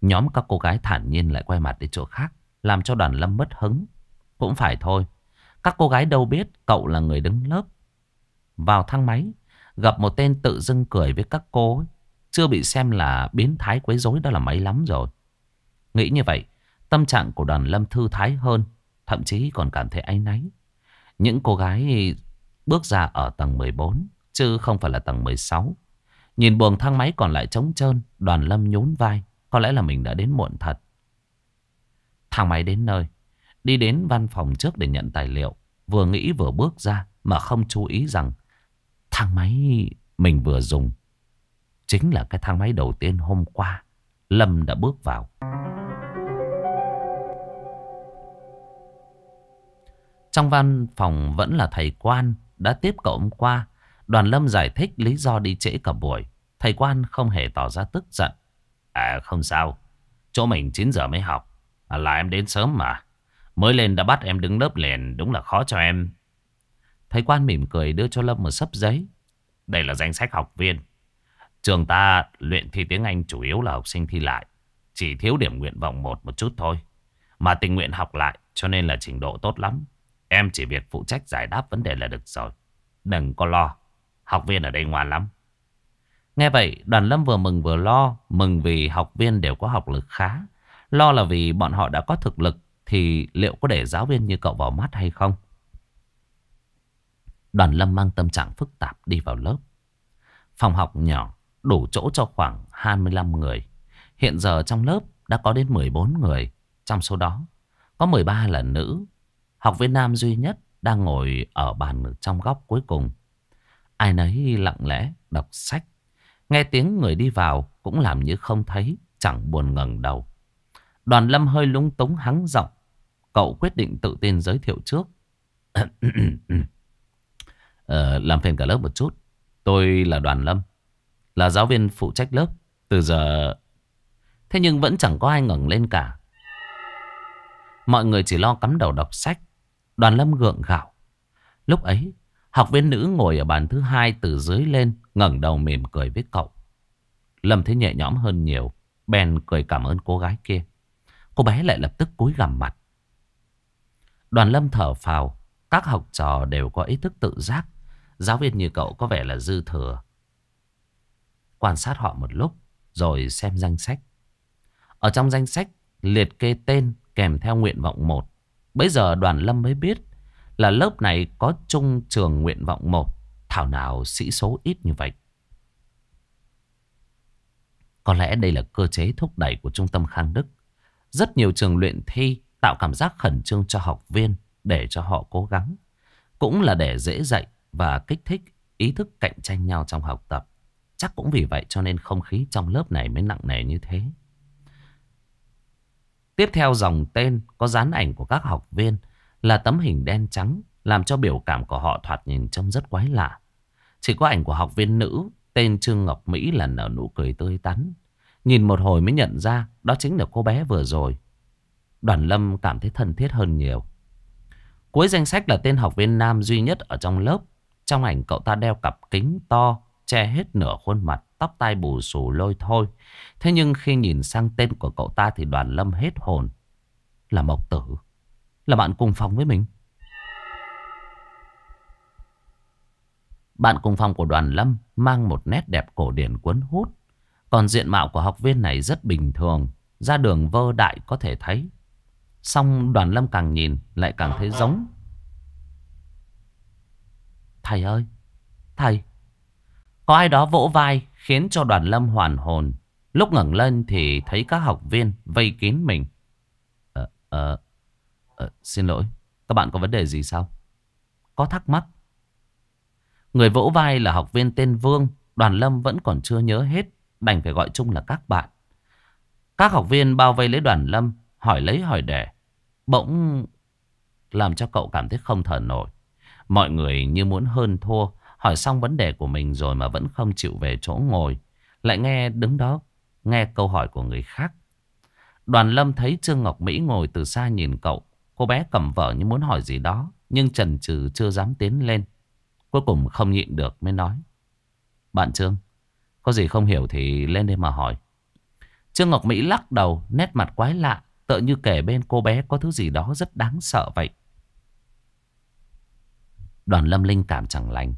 Nhóm các cô gái thản nhiên lại quay mặt đi chỗ khác, làm cho đoàn Lâm mất hứng. Cũng phải thôi, các cô gái đâu biết cậu là người đứng lớp. Vào thang máy, gặp một tên tự dưng cười với các cô Chưa bị xem là biến thái quấy rối đó là mấy lắm rồi. Nghĩ như vậy, Tâm trạng của đoàn lâm thư thái hơn Thậm chí còn cảm thấy áy náy Những cô gái bước ra ở tầng 14 Chứ không phải là tầng 16 Nhìn buồng thang máy còn lại trống trơn Đoàn lâm nhún vai Có lẽ là mình đã đến muộn thật Thang máy đến nơi Đi đến văn phòng trước để nhận tài liệu Vừa nghĩ vừa bước ra Mà không chú ý rằng Thang máy mình vừa dùng Chính là cái thang máy đầu tiên hôm qua Lâm đã bước vào Trong văn phòng vẫn là thầy quan đã tiếp cậu ông qua. Đoàn Lâm giải thích lý do đi trễ cả buổi. Thầy quan không hề tỏ ra tức giận. À không sao, chỗ mình 9 giờ mới học. À, là em đến sớm mà. Mới lên đã bắt em đứng lớp liền, đúng là khó cho em. Thầy quan mỉm cười đưa cho Lâm một sấp giấy. Đây là danh sách học viên. Trường ta luyện thi tiếng Anh chủ yếu là học sinh thi lại. Chỉ thiếu điểm nguyện vọng một một chút thôi. Mà tình nguyện học lại cho nên là trình độ tốt lắm. Em chỉ việc phụ trách giải đáp vấn đề là được rồi. Đừng có lo. Học viên ở đây ngoan lắm. Nghe vậy, đoàn lâm vừa mừng vừa lo. Mừng vì học viên đều có học lực khá. Lo là vì bọn họ đã có thực lực thì liệu có để giáo viên như cậu vào mắt hay không? Đoàn lâm mang tâm trạng phức tạp đi vào lớp. Phòng học nhỏ, đủ chỗ cho khoảng 25 người. Hiện giờ trong lớp đã có đến 14 người. Trong số đó, có 13 là nữ, Học viên nam duy nhất đang ngồi ở bàn trong góc cuối cùng. Ai nấy lặng lẽ đọc sách. Nghe tiếng người đi vào cũng làm như không thấy, chẳng buồn ngẩng đầu. Đoàn lâm hơi lúng túng hắng giọng. Cậu quyết định tự tin giới thiệu trước. [clears throat] ờ, làm phiền cả lớp một chút. Tôi là đoàn lâm, là giáo viên phụ trách lớp. Từ giờ... Thế nhưng vẫn chẳng có ai ngẩng lên cả. Mọi người chỉ lo cắm đầu đọc sách. Đoàn lâm gượng gạo. Lúc ấy, học viên nữ ngồi ở bàn thứ hai từ dưới lên, ngẩng đầu mỉm cười với cậu. Lâm thấy nhẹ nhõm hơn nhiều, bèn cười cảm ơn cô gái kia. Cô bé lại lập tức cúi gằm mặt. Đoàn lâm thở phào, các học trò đều có ý thức tự giác. Giáo viên như cậu có vẻ là dư thừa. Quan sát họ một lúc, rồi xem danh sách. Ở trong danh sách, liệt kê tên kèm theo nguyện vọng một. Bây giờ đoàn lâm mới biết là lớp này có chung trường nguyện vọng một Thảo nào sĩ số ít như vậy. Có lẽ đây là cơ chế thúc đẩy của trung tâm Khang Đức. Rất nhiều trường luyện thi tạo cảm giác khẩn trương cho học viên để cho họ cố gắng. Cũng là để dễ dạy và kích thích ý thức cạnh tranh nhau trong học tập. Chắc cũng vì vậy cho nên không khí trong lớp này mới nặng nề như thế. Tiếp theo dòng tên có dán ảnh của các học viên là tấm hình đen trắng làm cho biểu cảm của họ thoạt nhìn trông rất quái lạ. Chỉ có ảnh của học viên nữ tên Trương Ngọc Mỹ là nở nụ cười tươi tắn. Nhìn một hồi mới nhận ra đó chính là cô bé vừa rồi. Đoàn Lâm cảm thấy thân thiết hơn nhiều. Cuối danh sách là tên học viên nam duy nhất ở trong lớp. Trong ảnh cậu ta đeo cặp kính to, che hết nửa khuôn mặt tóc tai bù xù lôi thôi. Thế nhưng khi nhìn sang tên của cậu ta thì đoàn lâm hết hồn. Là Mộc Tử. Là bạn cùng phòng với mình. Bạn cùng phòng của đoàn lâm mang một nét đẹp cổ điển cuốn hút. Còn diện mạo của học viên này rất bình thường. Ra đường vơ đại có thể thấy. Xong đoàn lâm càng nhìn lại càng thấy giống. Thầy ơi! Thầy! Có ai đó vỗ vai khiến cho đoàn lâm hoàn hồn. Lúc ngẩng lên thì thấy các học viên vây kín mình. À, à, à, xin lỗi, các bạn có vấn đề gì sao? Có thắc mắc. Người vỗ vai là học viên tên Vương, đoàn lâm vẫn còn chưa nhớ hết, đành phải gọi chung là các bạn. Các học viên bao vây lấy đoàn lâm, hỏi lấy hỏi để. Bỗng làm cho cậu cảm thấy không thở nổi. Mọi người như muốn hơn thua, Hỏi xong vấn đề của mình rồi mà vẫn không chịu về chỗ ngồi. Lại nghe đứng đó, nghe câu hỏi của người khác. Đoàn Lâm thấy Trương Ngọc Mỹ ngồi từ xa nhìn cậu. Cô bé cầm vợ như muốn hỏi gì đó. Nhưng trần trừ chưa dám tiến lên. Cuối cùng không nhịn được mới nói. Bạn Trương, có gì không hiểu thì lên đây mà hỏi. Trương Ngọc Mỹ lắc đầu, nét mặt quái lạ. Tựa như kể bên cô bé có thứ gì đó rất đáng sợ vậy. Đoàn Lâm Linh cảm chẳng lành.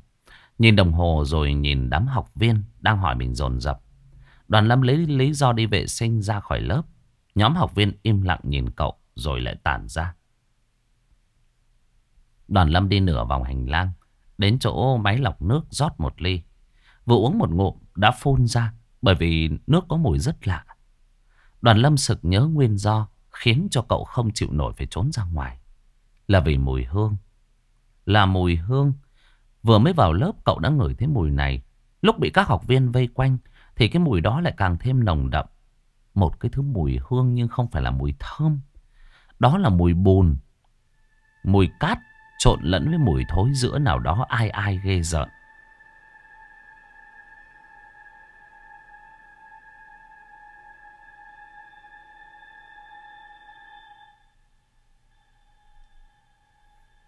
Nhìn đồng hồ rồi nhìn đám học viên đang hỏi mình dồn dập Đoàn Lâm lấy lý do đi vệ sinh ra khỏi lớp. Nhóm học viên im lặng nhìn cậu rồi lại tản ra. Đoàn Lâm đi nửa vòng hành lang, đến chỗ máy lọc nước rót một ly. Vừa uống một ngụm đã phun ra bởi vì nước có mùi rất lạ. Đoàn Lâm sực nhớ nguyên do khiến cho cậu không chịu nổi phải trốn ra ngoài. Là vì mùi hương. Là mùi hương Vừa mới vào lớp cậu đã ngửi thấy mùi này. Lúc bị các học viên vây quanh thì cái mùi đó lại càng thêm nồng đậm. Một cái thứ mùi hương nhưng không phải là mùi thơm. Đó là mùi bùn, mùi cát trộn lẫn với mùi thối giữa nào đó ai ai ghê rợn.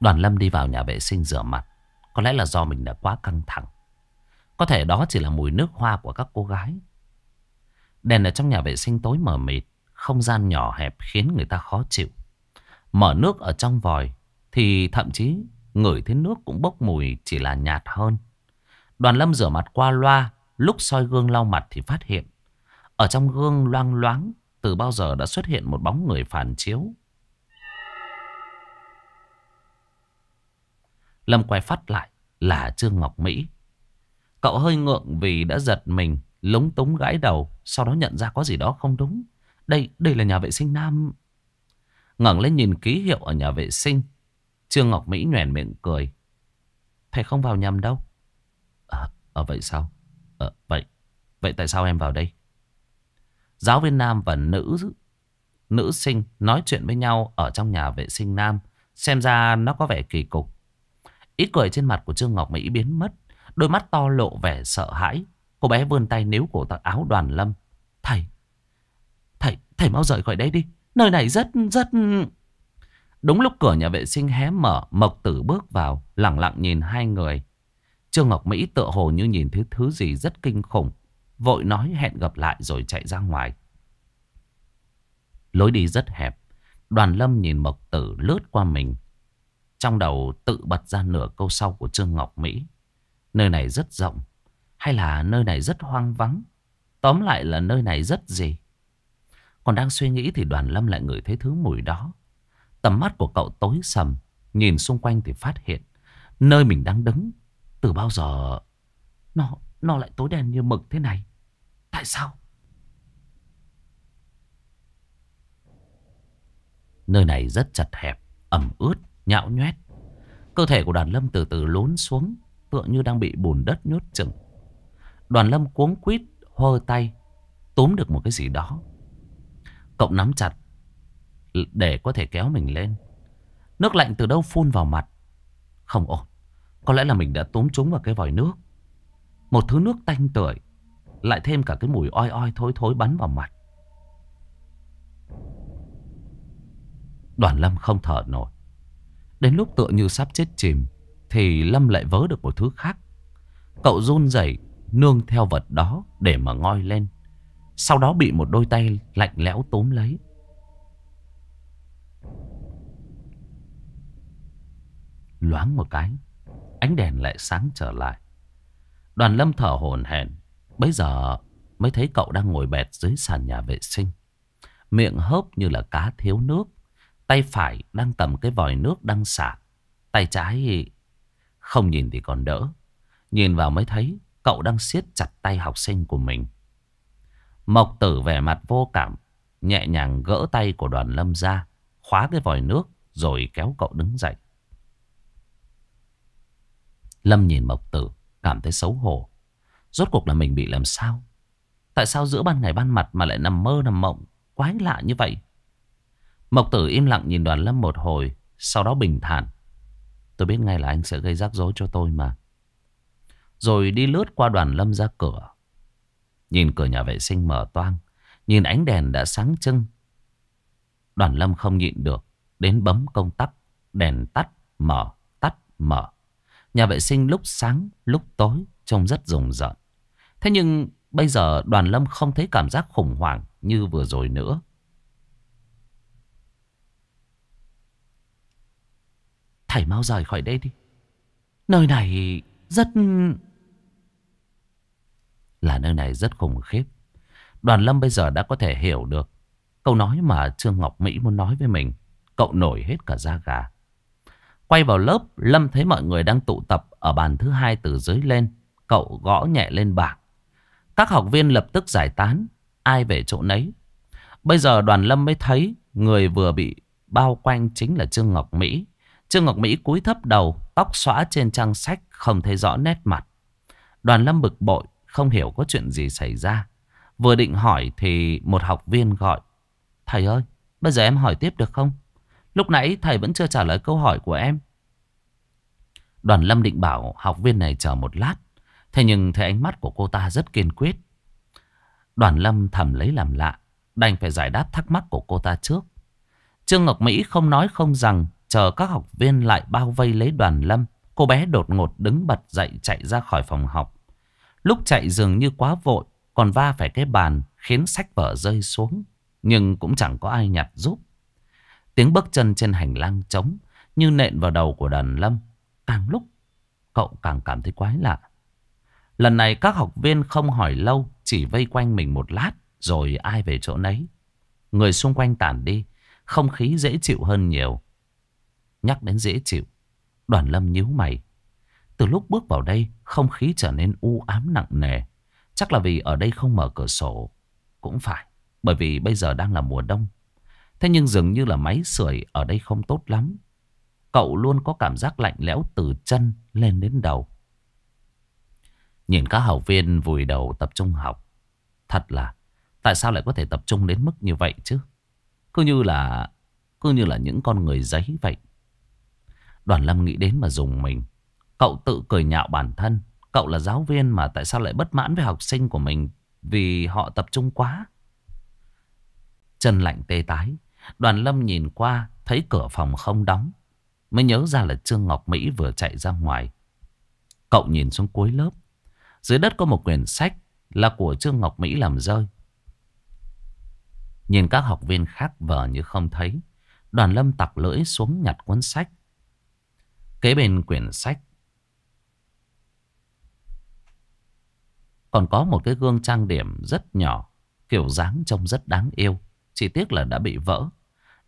Đoàn Lâm đi vào nhà vệ sinh rửa mặt. Có lẽ là do mình đã quá căng thẳng. Có thể đó chỉ là mùi nước hoa của các cô gái. Đèn ở trong nhà vệ sinh tối mờ mịt, không gian nhỏ hẹp khiến người ta khó chịu. Mở nước ở trong vòi thì thậm chí ngửi thấy nước cũng bốc mùi chỉ là nhạt hơn. Đoàn lâm rửa mặt qua loa, lúc soi gương lau mặt thì phát hiện. Ở trong gương loang loáng, từ bao giờ đã xuất hiện một bóng người phản chiếu. Lâm quay phát lại là Trương Ngọc Mỹ. Cậu hơi ngượng vì đã giật mình, lúng túng gãi đầu, sau đó nhận ra có gì đó không đúng. Đây, đây là nhà vệ sinh nam. ngẩng lên nhìn ký hiệu ở nhà vệ sinh. Trương Ngọc Mỹ nhoẻn miệng cười. Thầy không vào nhầm đâu. À, vậy sao? À, vậy, vậy tại sao em vào đây? Giáo viên nam và nữ nữ sinh nói chuyện với nhau ở trong nhà vệ sinh nam. Xem ra nó có vẻ kỳ cục. Ít cười trên mặt của Trương Ngọc Mỹ biến mất. Đôi mắt to lộ vẻ sợ hãi. Cô bé vươn tay níu cổ tạc áo đoàn lâm. Thầy, thầy, thầy mau rời khỏi đây đi. Nơi này rất, rất... Đúng lúc cửa nhà vệ sinh hé mở, Mộc Tử bước vào, lặng lặng nhìn hai người. Trương Ngọc Mỹ tựa hồ như nhìn thấy thứ gì rất kinh khủng. Vội nói hẹn gặp lại rồi chạy ra ngoài. Lối đi rất hẹp. Đoàn lâm nhìn Mộc Tử lướt qua mình. Trong đầu tự bật ra nửa câu sau của Trương Ngọc Mỹ. Nơi này rất rộng. Hay là nơi này rất hoang vắng. Tóm lại là nơi này rất gì. Còn đang suy nghĩ thì đoàn lâm lại ngửi thấy thứ mùi đó. Tầm mắt của cậu tối sầm. Nhìn xung quanh thì phát hiện. Nơi mình đang đứng. Từ bao giờ... Nó, nó lại tối đen như mực thế này. Tại sao? Nơi này rất chật hẹp, ẩm ướt nhạo nhoét. Cơ thể của đoàn lâm từ từ lún xuống, tựa như đang bị bùn đất nhốt chừng. Đoàn lâm cuống quýt hơ tay, túm được một cái gì đó. Cậu nắm chặt, để có thể kéo mình lên. Nước lạnh từ đâu phun vào mặt. Không ổn, có lẽ là mình đã túm trúng vào cái vòi nước. Một thứ nước tanh tưởi, lại thêm cả cái mùi oi oi thối thối bắn vào mặt. Đoàn lâm không thở nổi. Đến lúc tựa như sắp chết chìm Thì Lâm lại vớ được một thứ khác Cậu run rẩy nương theo vật đó để mà ngoi lên Sau đó bị một đôi tay lạnh lẽo tóm lấy Loáng một cái Ánh đèn lại sáng trở lại Đoàn lâm thở hổn hển Bây giờ mới thấy cậu đang ngồi bẹt dưới sàn nhà vệ sinh Miệng hớp như là cá thiếu nước Tay phải đang cầm cái vòi nước đang xả. Tay trái không nhìn thì còn đỡ. Nhìn vào mới thấy cậu đang siết chặt tay học sinh của mình. Mộc tử vẻ mặt vô cảm, nhẹ nhàng gỡ tay của đoàn lâm ra, khóa cái vòi nước rồi kéo cậu đứng dậy. Lâm nhìn mộc tử, cảm thấy xấu hổ. Rốt cuộc là mình bị làm sao? Tại sao giữa ban ngày ban mặt mà lại nằm mơ nằm mộng? Quái lạ như vậy. Mộc tử im lặng nhìn đoàn lâm một hồi Sau đó bình thản Tôi biết ngay là anh sẽ gây rắc rối cho tôi mà Rồi đi lướt qua đoàn lâm ra cửa Nhìn cửa nhà vệ sinh mở toang Nhìn ánh đèn đã sáng trưng Đoàn lâm không nhịn được Đến bấm công tắc Đèn tắt, mở, tắt, mở Nhà vệ sinh lúc sáng, lúc tối Trông rất rùng rợn Thế nhưng bây giờ đoàn lâm không thấy cảm giác khủng hoảng Như vừa rồi nữa Thầy mau rời khỏi đây đi. Nơi này rất... Là nơi này rất khủng khiếp. Đoàn Lâm bây giờ đã có thể hiểu được câu nói mà Trương Ngọc Mỹ muốn nói với mình. Cậu nổi hết cả da gà. Quay vào lớp, Lâm thấy mọi người đang tụ tập ở bàn thứ hai từ dưới lên. Cậu gõ nhẹ lên bảng. Các học viên lập tức giải tán, ai về chỗ nấy. Bây giờ đoàn Lâm mới thấy người vừa bị bao quanh chính là Trương Ngọc Mỹ. Trương Ngọc Mỹ cúi thấp đầu, tóc xõa trên trang sách không thấy rõ nét mặt. Đoàn Lâm bực bội, không hiểu có chuyện gì xảy ra. Vừa định hỏi thì một học viên gọi. Thầy ơi, bây giờ em hỏi tiếp được không? Lúc nãy thầy vẫn chưa trả lời câu hỏi của em. Đoàn Lâm định bảo học viên này chờ một lát. Thế nhưng thấy ánh mắt của cô ta rất kiên quyết. Đoàn Lâm thầm lấy làm lạ, đành phải giải đáp thắc mắc của cô ta trước. Trương Ngọc Mỹ không nói không rằng chờ các học viên lại bao vây lấy đoàn lâm, cô bé đột ngột đứng bật dậy chạy ra khỏi phòng học. Lúc chạy dường như quá vội, còn va phải cái bàn khiến sách vở rơi xuống. Nhưng cũng chẳng có ai nhặt giúp. Tiếng bước chân trên hành lang trống như nện vào đầu của đoàn lâm. Càng lúc, cậu càng cảm thấy quái lạ. Lần này các học viên không hỏi lâu, chỉ vây quanh mình một lát, rồi ai về chỗ nấy. Người xung quanh tản đi, không khí dễ chịu hơn nhiều. Nhắc đến dễ chịu Đoàn lâm nhíu mày Từ lúc bước vào đây Không khí trở nên u ám nặng nề Chắc là vì ở đây không mở cửa sổ Cũng phải Bởi vì bây giờ đang là mùa đông Thế nhưng dường như là máy sưởi ở đây không tốt lắm Cậu luôn có cảm giác lạnh lẽo từ chân lên đến đầu Nhìn các học viên vùi đầu tập trung học Thật là Tại sao lại có thể tập trung đến mức như vậy chứ Cứ như là Cứ như là những con người giấy vậy Đoàn Lâm nghĩ đến mà dùng mình. Cậu tự cười nhạo bản thân. Cậu là giáo viên mà tại sao lại bất mãn với học sinh của mình vì họ tập trung quá. Chân lạnh tê tái. Đoàn Lâm nhìn qua thấy cửa phòng không đóng. Mới nhớ ra là Trương Ngọc Mỹ vừa chạy ra ngoài. Cậu nhìn xuống cuối lớp. Dưới đất có một quyển sách là của Trương Ngọc Mỹ làm rơi. Nhìn các học viên khác vờ như không thấy. Đoàn lâm tặc lưỡi xuống nhặt cuốn sách Kế bên quyển sách Còn có một cái gương trang điểm rất nhỏ Kiểu dáng trông rất đáng yêu Chỉ tiếc là đã bị vỡ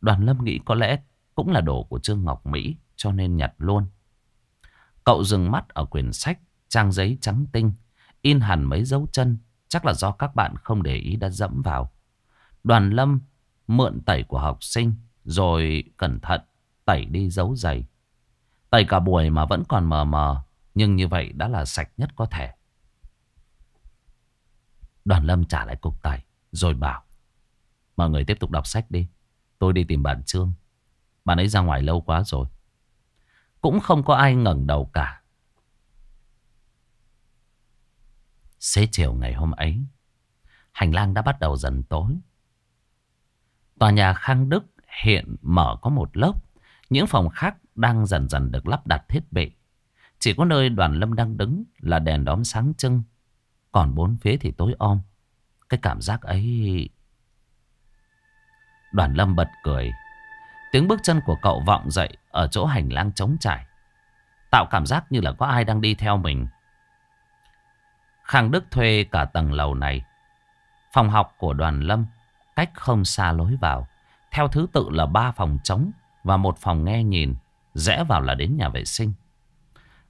Đoàn Lâm nghĩ có lẽ cũng là đồ của Trương Ngọc Mỹ Cho nên nhặt luôn Cậu dừng mắt ở quyển sách Trang giấy trắng tinh In hẳn mấy dấu chân Chắc là do các bạn không để ý đã dẫm vào Đoàn Lâm mượn tẩy của học sinh Rồi cẩn thận tẩy đi dấu giày Tẩy cả buổi mà vẫn còn mờ mờ Nhưng như vậy đã là sạch nhất có thể Đoàn Lâm trả lại cục tẩy Rồi bảo Mọi người tiếp tục đọc sách đi Tôi đi tìm bạn Trương Bạn ấy ra ngoài lâu quá rồi Cũng không có ai ngẩng đầu cả Xế chiều ngày hôm ấy Hành lang đã bắt đầu dần tối Tòa nhà Khang Đức hiện mở có một lớp Những phòng khác đang dần dần được lắp đặt thiết bị. Chỉ có nơi đoàn lâm đang đứng là đèn đóm sáng trưng. Còn bốn phía thì tối om. Cái cảm giác ấy... Đoàn lâm bật cười. Tiếng bước chân của cậu vọng dậy ở chỗ hành lang trống trải. Tạo cảm giác như là có ai đang đi theo mình. Khang Đức thuê cả tầng lầu này. Phòng học của đoàn lâm cách không xa lối vào. Theo thứ tự là ba phòng trống và một phòng nghe nhìn. Rẽ vào là đến nhà vệ sinh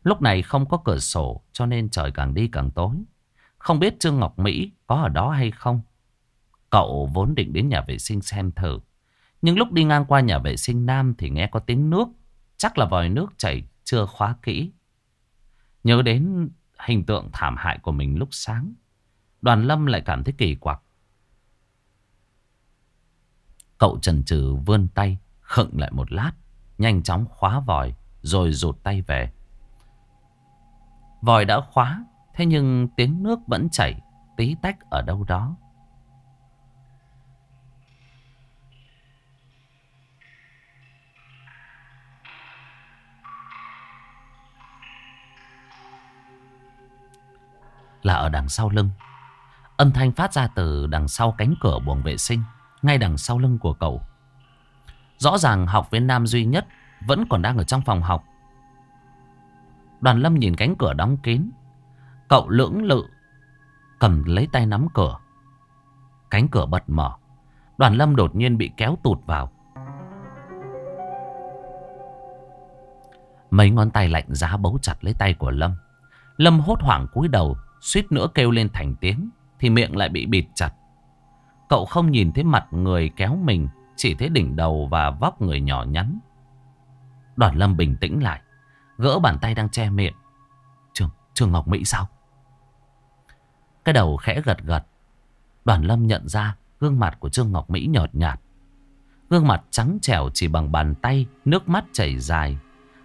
Lúc này không có cửa sổ Cho nên trời càng đi càng tối Không biết Trương Ngọc Mỹ có ở đó hay không Cậu vốn định đến nhà vệ sinh xem thử Nhưng lúc đi ngang qua nhà vệ sinh nam Thì nghe có tiếng nước Chắc là vòi nước chảy chưa khóa kỹ Nhớ đến hình tượng thảm hại của mình lúc sáng Đoàn Lâm lại cảm thấy kỳ quặc Cậu trần trừ vươn tay Khựng lại một lát Nhanh chóng khóa vòi Rồi rụt tay về Vòi đã khóa Thế nhưng tiếng nước vẫn chảy Tí tách ở đâu đó Là ở đằng sau lưng Âm thanh phát ra từ đằng sau cánh cửa buồng vệ sinh Ngay đằng sau lưng của cậu Rõ ràng học viên nam duy nhất vẫn còn đang ở trong phòng học. Đoàn lâm nhìn cánh cửa đóng kín. Cậu lưỡng lự cầm lấy tay nắm cửa. Cánh cửa bật mở. Đoàn lâm đột nhiên bị kéo tụt vào. Mấy ngón tay lạnh giá bấu chặt lấy tay của Lâm. Lâm hốt hoảng cúi đầu, suýt nữa kêu lên thành tiếng, thì miệng lại bị bịt chặt. Cậu không nhìn thấy mặt người kéo mình, chỉ thấy đỉnh đầu và vóc người nhỏ nhắn Đoàn lâm bình tĩnh lại Gỡ bàn tay đang che miệng Trường, trường Ngọc Mỹ sao Cái đầu khẽ gật gật Đoàn lâm nhận ra Gương mặt của Trương Ngọc Mỹ nhợt nhạt Gương mặt trắng trẻo chỉ bằng bàn tay Nước mắt chảy dài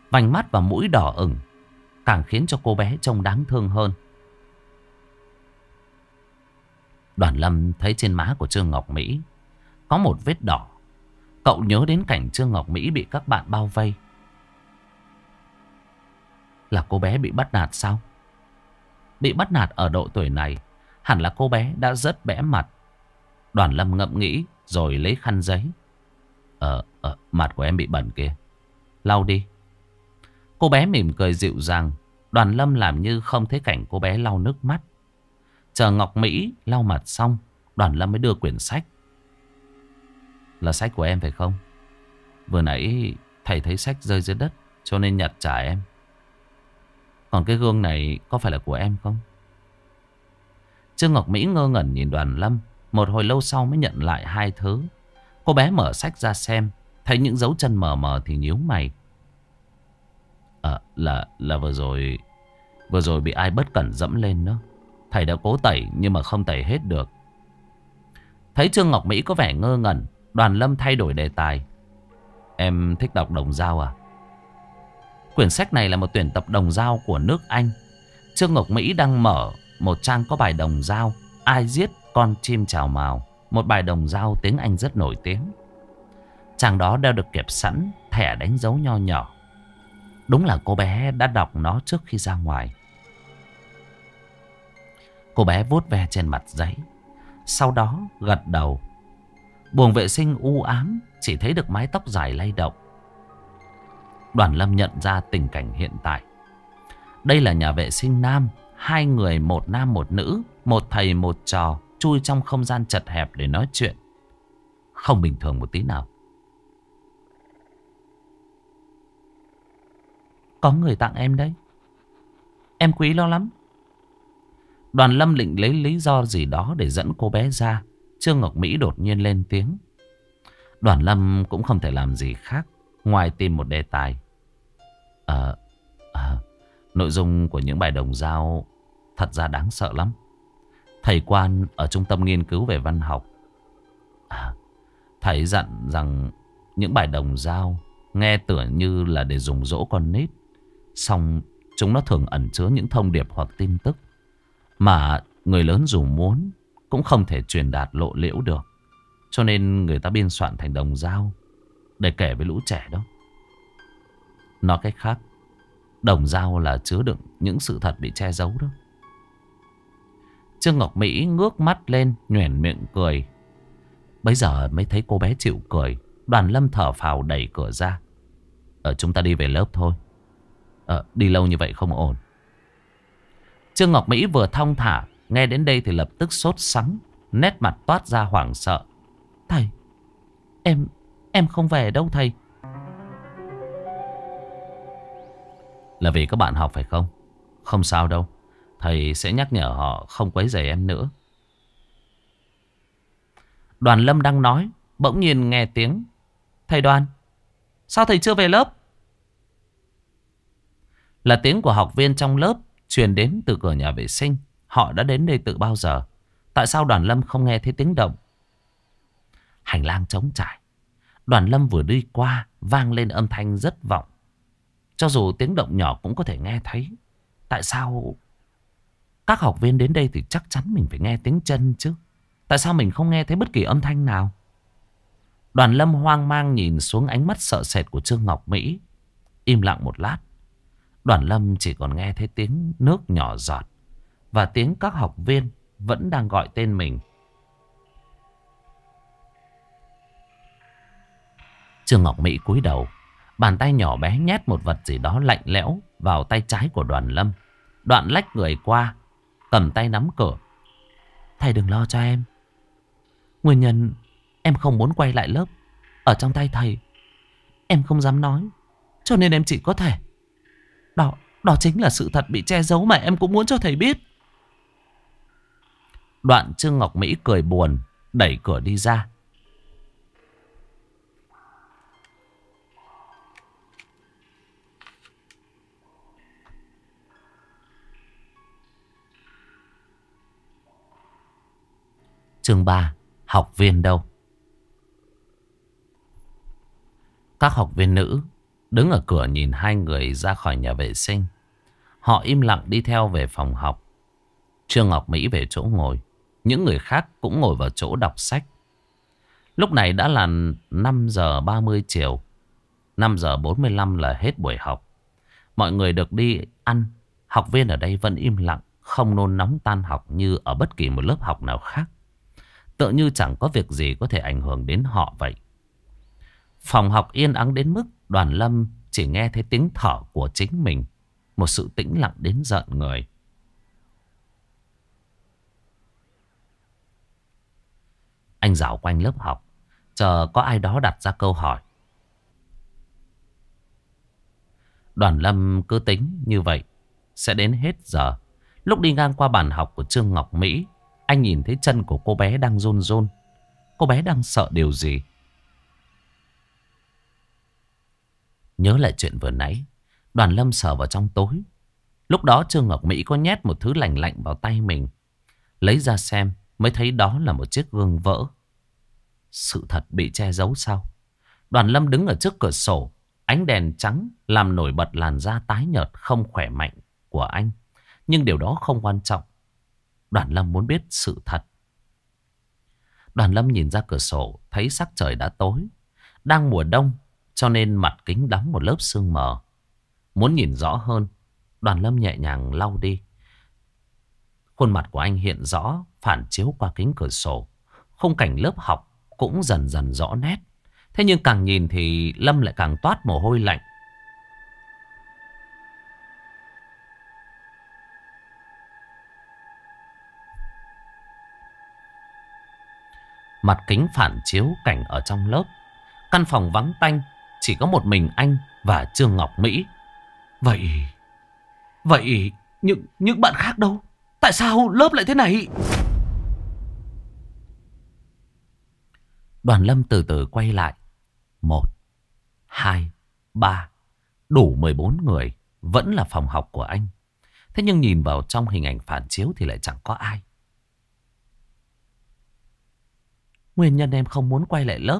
Vành mắt và mũi đỏ ửng Càng khiến cho cô bé trông đáng thương hơn Đoàn lâm thấy trên má của Trương Ngọc Mỹ Có một vết đỏ Cậu nhớ đến cảnh Trương Ngọc Mỹ bị các bạn bao vây. Là cô bé bị bắt nạt sao? Bị bắt nạt ở độ tuổi này, hẳn là cô bé đã rất bẽ mặt. Đoàn Lâm ngậm nghĩ rồi lấy khăn giấy. Ờ, ờ, mặt của em bị bẩn kia. Lau đi. Cô bé mỉm cười dịu dàng. Đoàn Lâm làm như không thấy cảnh cô bé lau nước mắt. Chờ Ngọc Mỹ lau mặt xong, Đoàn Lâm mới đưa quyển sách là sách của em phải không? Vừa nãy thầy thấy sách rơi dưới đất cho nên nhặt trả em. Còn cái gương này có phải là của em không? Trương Ngọc Mỹ ngơ ngẩn nhìn đoàn lâm. Một hồi lâu sau mới nhận lại hai thứ. Cô bé mở sách ra xem. Thấy những dấu chân mờ mờ thì nhíu mày. À, là, là vừa rồi... Vừa rồi bị ai bất cẩn dẫm lên đó. Thầy đã cố tẩy nhưng mà không tẩy hết được. Thấy Trương Ngọc Mỹ có vẻ ngơ ngẩn. Đoàn Lâm thay đổi đề tài. Em thích đọc đồng dao à? Quyển sách này là một tuyển tập đồng dao của nước Anh. Trương Ngọc Mỹ đang mở một trang có bài đồng dao. Ai giết con chim chào màu. Một bài đồng dao tiếng Anh rất nổi tiếng. Trang đó đeo được kẹp sẵn, thẻ đánh dấu nho nhỏ. Đúng là cô bé đã đọc nó trước khi ra ngoài. Cô bé vuốt ve trên mặt giấy. Sau đó gật đầu Buồng vệ sinh u ám Chỉ thấy được mái tóc dài lay động Đoàn Lâm nhận ra tình cảnh hiện tại Đây là nhà vệ sinh nam Hai người một nam một nữ Một thầy một trò Chui trong không gian chật hẹp để nói chuyện Không bình thường một tí nào Có người tặng em đấy Em quý lo lắm Đoàn Lâm định lấy lý do gì đó để dẫn cô bé ra Trương Ngọc Mỹ đột nhiên lên tiếng. Đoàn Lâm cũng không thể làm gì khác ngoài tìm một đề tài. à, à, nội dung của những bài đồng giao thật ra đáng sợ lắm. Thầy Quan ở trung tâm nghiên cứu về văn học. À, thầy dặn rằng những bài đồng giao nghe tưởng như là để dùng dỗ con nít. Xong chúng nó thường ẩn chứa những thông điệp hoặc tin tức mà người lớn dù muốn cũng không thể truyền đạt lộ liễu được. Cho nên người ta biên soạn thành đồng dao để kể với lũ trẻ đó. Nói cách khác, đồng dao là chứa đựng những sự thật bị che giấu đó. Trương Ngọc Mỹ ngước mắt lên, nhoẻn miệng cười. Bây giờ mới thấy cô bé chịu cười. Đoàn lâm thở phào đẩy cửa ra. Ờ, chúng ta đi về lớp thôi. Ờ, đi lâu như vậy không ổn. Trương Ngọc Mỹ vừa thong thả Nghe đến đây thì lập tức sốt sắng Nét mặt toát ra hoảng sợ Thầy Em Em không về đâu thầy Là vì các bạn học phải không Không sao đâu Thầy sẽ nhắc nhở họ không quấy rầy em nữa Đoàn Lâm đang nói Bỗng nhiên nghe tiếng Thầy Đoàn Sao thầy chưa về lớp Là tiếng của học viên trong lớp Truyền đến từ cửa nhà vệ sinh Họ đã đến đây từ bao giờ? Tại sao đoàn lâm không nghe thấy tiếng động? Hành lang trống trải. Đoàn lâm vừa đi qua, vang lên âm thanh rất vọng. Cho dù tiếng động nhỏ cũng có thể nghe thấy. Tại sao... Các học viên đến đây thì chắc chắn mình phải nghe tiếng chân chứ. Tại sao mình không nghe thấy bất kỳ âm thanh nào? Đoàn lâm hoang mang nhìn xuống ánh mắt sợ sệt của Trương Ngọc Mỹ. Im lặng một lát. Đoàn lâm chỉ còn nghe thấy tiếng nước nhỏ giọt và tiếng các học viên vẫn đang gọi tên mình. Trương Ngọc Mỹ cúi đầu, bàn tay nhỏ bé nhét một vật gì đó lạnh lẽo vào tay trái của đoàn lâm. Đoạn lách người qua, cầm tay nắm cửa. Thầy đừng lo cho em. Nguyên nhân em không muốn quay lại lớp, ở trong tay thầy. Em không dám nói, cho nên em chỉ có thể. Đó, đó chính là sự thật bị che giấu mà em cũng muốn cho thầy biết. Đoạn Trương Ngọc Mỹ cười buồn, đẩy cửa đi ra. Chương 3 Học viên đâu Các học viên nữ Đứng ở cửa nhìn hai người ra khỏi nhà vệ sinh Họ im lặng đi theo về phòng học Trương Ngọc Mỹ về chỗ ngồi những người khác cũng ngồi vào chỗ đọc sách. Lúc này đã là 5 giờ 30 chiều. 5 giờ 45 là hết buổi học. Mọi người được đi ăn. Học viên ở đây vẫn im lặng, không nôn nóng tan học như ở bất kỳ một lớp học nào khác. tự như chẳng có việc gì có thể ảnh hưởng đến họ vậy. Phòng học yên ắng đến mức đoàn lâm chỉ nghe thấy tiếng thở của chính mình. Một sự tĩnh lặng đến giận người. Anh dạo quanh lớp học Chờ có ai đó đặt ra câu hỏi Đoàn Lâm cứ tính như vậy Sẽ đến hết giờ Lúc đi ngang qua bàn học của Trương Ngọc Mỹ Anh nhìn thấy chân của cô bé đang run run Cô bé đang sợ điều gì Nhớ lại chuyện vừa nãy Đoàn Lâm sờ vào trong tối Lúc đó Trương Ngọc Mỹ có nhét một thứ lạnh lạnh vào tay mình Lấy ra xem mới thấy đó là một chiếc gương vỡ. Sự thật bị che giấu sao? Đoàn Lâm đứng ở trước cửa sổ, ánh đèn trắng làm nổi bật làn da tái nhợt không khỏe mạnh của anh. Nhưng điều đó không quan trọng. Đoàn Lâm muốn biết sự thật. Đoàn Lâm nhìn ra cửa sổ, thấy sắc trời đã tối. Đang mùa đông, cho nên mặt kính đóng một lớp sương mờ. Muốn nhìn rõ hơn, đoàn Lâm nhẹ nhàng lau đi. Khuôn mặt của anh hiện rõ phản chiếu qua kính cửa sổ. Khung cảnh lớp học cũng dần dần rõ nét. Thế nhưng càng nhìn thì Lâm lại càng toát mồ hôi lạnh. Mặt kính phản chiếu cảnh ở trong lớp. Căn phòng vắng tanh, chỉ có một mình anh và Trương Ngọc Mỹ. Vậy... Vậy những những bạn khác đâu? Tại sao lớp lại thế này? Đoàn lâm từ từ quay lại. Một, hai, ba. Đủ 14 người. Vẫn là phòng học của anh. Thế nhưng nhìn vào trong hình ảnh phản chiếu thì lại chẳng có ai. Nguyên nhân em không muốn quay lại lớp.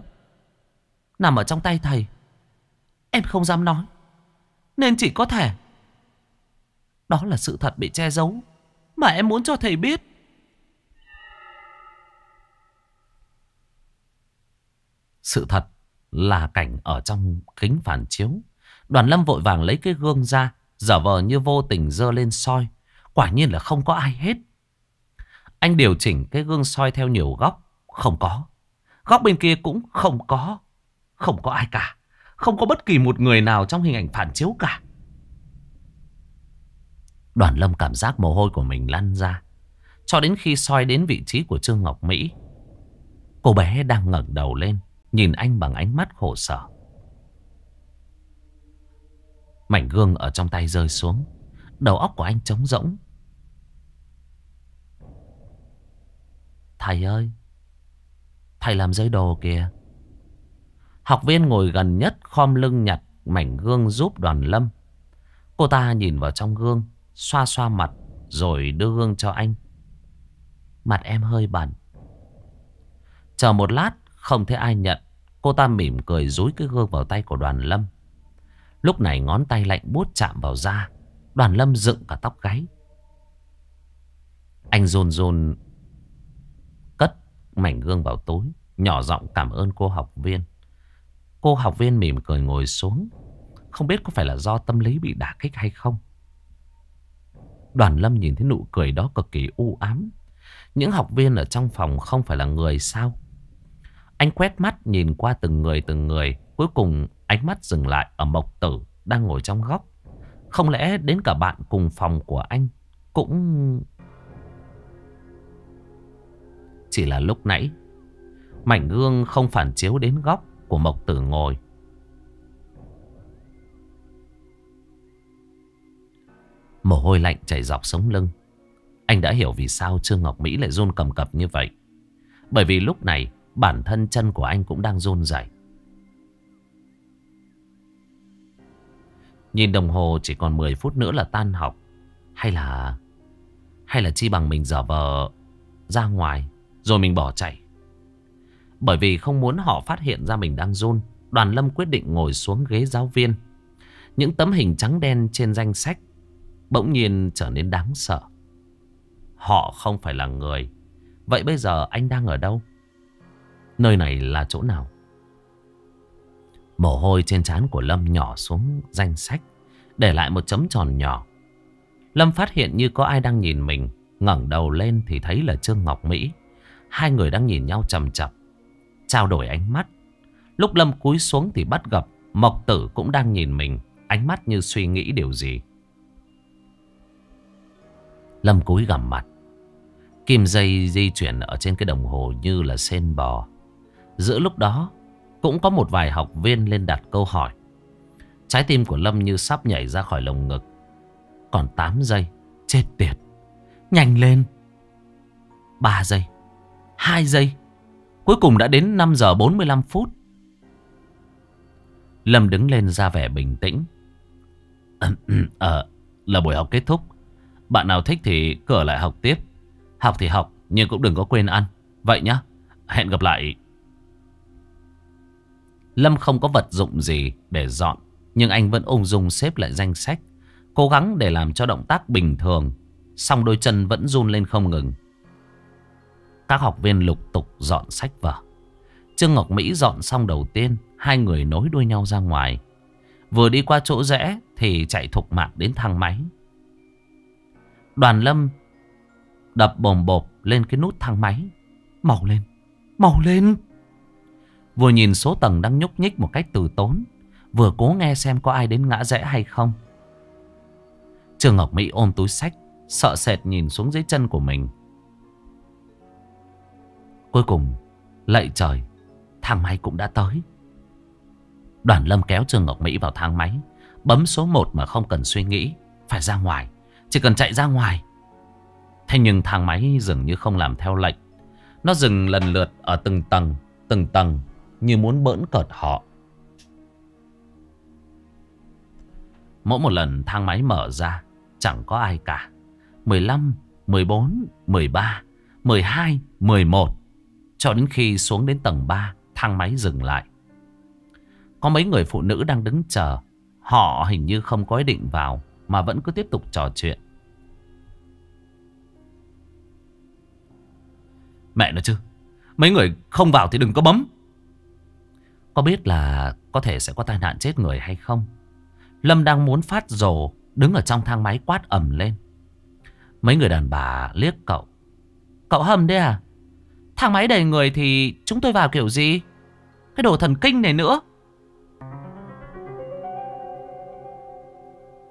Nằm ở trong tay thầy. Em không dám nói. Nên chỉ có thể. Đó là sự thật bị che giấu. Mà em muốn cho thầy biết. Sự thật là cảnh ở trong kính phản chiếu. Đoàn lâm vội vàng lấy cái gương ra, giả vờ như vô tình dơ lên soi. Quả nhiên là không có ai hết. Anh điều chỉnh cái gương soi theo nhiều góc, không có. Góc bên kia cũng không có. Không có ai cả. Không có bất kỳ một người nào trong hình ảnh phản chiếu cả. Đoàn lâm cảm giác mồ hôi của mình lăn ra. Cho đến khi soi đến vị trí của Trương Ngọc Mỹ. Cô bé đang ngẩng đầu lên. Nhìn anh bằng ánh mắt khổ sở Mảnh gương ở trong tay rơi xuống Đầu óc của anh trống rỗng Thầy ơi Thầy làm giấy đồ kìa Học viên ngồi gần nhất khom lưng nhặt mảnh gương giúp đoàn lâm Cô ta nhìn vào trong gương Xoa xoa mặt Rồi đưa gương cho anh Mặt em hơi bẩn Chờ một lát không thấy ai nhận Cô ta mỉm cười dúi cái gương vào tay của đoàn lâm Lúc này ngón tay lạnh buốt chạm vào da Đoàn lâm dựng cả tóc gáy Anh rôn rôn Cất mảnh gương vào túi Nhỏ giọng cảm ơn cô học viên Cô học viên mỉm cười ngồi xuống Không biết có phải là do tâm lý bị đả kích hay không Đoàn lâm nhìn thấy nụ cười đó cực kỳ u ám Những học viên ở trong phòng không phải là người sao anh quét mắt nhìn qua từng người từng người. Cuối cùng ánh mắt dừng lại ở Mộc Tử đang ngồi trong góc. Không lẽ đến cả bạn cùng phòng của anh cũng... Chỉ là lúc nãy, mảnh gương không phản chiếu đến góc của Mộc Tử ngồi. Mồ hôi lạnh chảy dọc sống lưng. Anh đã hiểu vì sao Trương Ngọc Mỹ lại run cầm cập như vậy. Bởi vì lúc này Bản thân chân của anh cũng đang run rẩy. Nhìn đồng hồ chỉ còn 10 phút nữa là tan học. Hay là... Hay là chi bằng mình giả vờ ra ngoài rồi mình bỏ chạy. Bởi vì không muốn họ phát hiện ra mình đang run, đoàn lâm quyết định ngồi xuống ghế giáo viên. Những tấm hình trắng đen trên danh sách bỗng nhiên trở nên đáng sợ. Họ không phải là người. Vậy bây giờ anh đang ở đâu? Nơi này là chỗ nào? Mồ hôi trên trán của Lâm nhỏ xuống danh sách. Để lại một chấm tròn nhỏ. Lâm phát hiện như có ai đang nhìn mình. ngẩng đầu lên thì thấy là Trương Ngọc Mỹ. Hai người đang nhìn nhau chầm chập. Trao đổi ánh mắt. Lúc Lâm cúi xuống thì bắt gặp Mộc Tử cũng đang nhìn mình. Ánh mắt như suy nghĩ điều gì. Lâm cúi gằm mặt. Kim dây di chuyển ở trên cái đồng hồ như là sen bò. Giữa lúc đó Cũng có một vài học viên lên đặt câu hỏi Trái tim của Lâm như sắp nhảy ra khỏi lồng ngực Còn 8 giây Chết tiệt Nhanh lên 3 giây 2 giây Cuối cùng đã đến 5 giờ 45 phút Lâm đứng lên ra vẻ bình tĩnh [clears throat] Ờ Là buổi học kết thúc Bạn nào thích thì cửa lại học tiếp Học thì học Nhưng cũng đừng có quên ăn Vậy nhá Hẹn gặp lại Lâm không có vật dụng gì để dọn, nhưng anh vẫn ung dung xếp lại danh sách, cố gắng để làm cho động tác bình thường, song đôi chân vẫn run lên không ngừng. Các học viên lục tục dọn sách vở. Trương Ngọc Mỹ dọn xong đầu tiên, hai người nối đuôi nhau ra ngoài. Vừa đi qua chỗ rẽ thì chạy thục mạng đến thang máy. Đoàn Lâm đập bồm bộp lên cái nút thang máy. Màu lên, màu lên! Vừa nhìn số tầng đang nhúc nhích một cách từ tốn Vừa cố nghe xem có ai đến ngã rẽ hay không Trường Ngọc Mỹ ôm túi sách Sợ sệt nhìn xuống dưới chân của mình Cuối cùng Lạy trời Thang máy cũng đã tới Đoàn lâm kéo Trường Ngọc Mỹ vào thang máy Bấm số 1 mà không cần suy nghĩ Phải ra ngoài Chỉ cần chạy ra ngoài Thế nhưng thang máy dường như không làm theo lệnh Nó dừng lần lượt ở từng tầng Từng tầng như muốn bỡn cợt họ. Mỗi một lần thang máy mở ra, chẳng có ai cả. 15, 14, 13, 12, 11. Cho đến khi xuống đến tầng 3, thang máy dừng lại. Có mấy người phụ nữ đang đứng chờ. Họ hình như không có ý định vào mà vẫn cứ tiếp tục trò chuyện. Mẹ nó chứ, mấy người không vào thì đừng có bấm. Có biết là có thể sẽ có tai nạn chết người hay không? Lâm đang muốn phát rồ, đứng ở trong thang máy quát ầm lên. Mấy người đàn bà liếc cậu. Cậu hầm đấy à? Thang máy đầy người thì chúng tôi vào kiểu gì? Cái đồ thần kinh này nữa.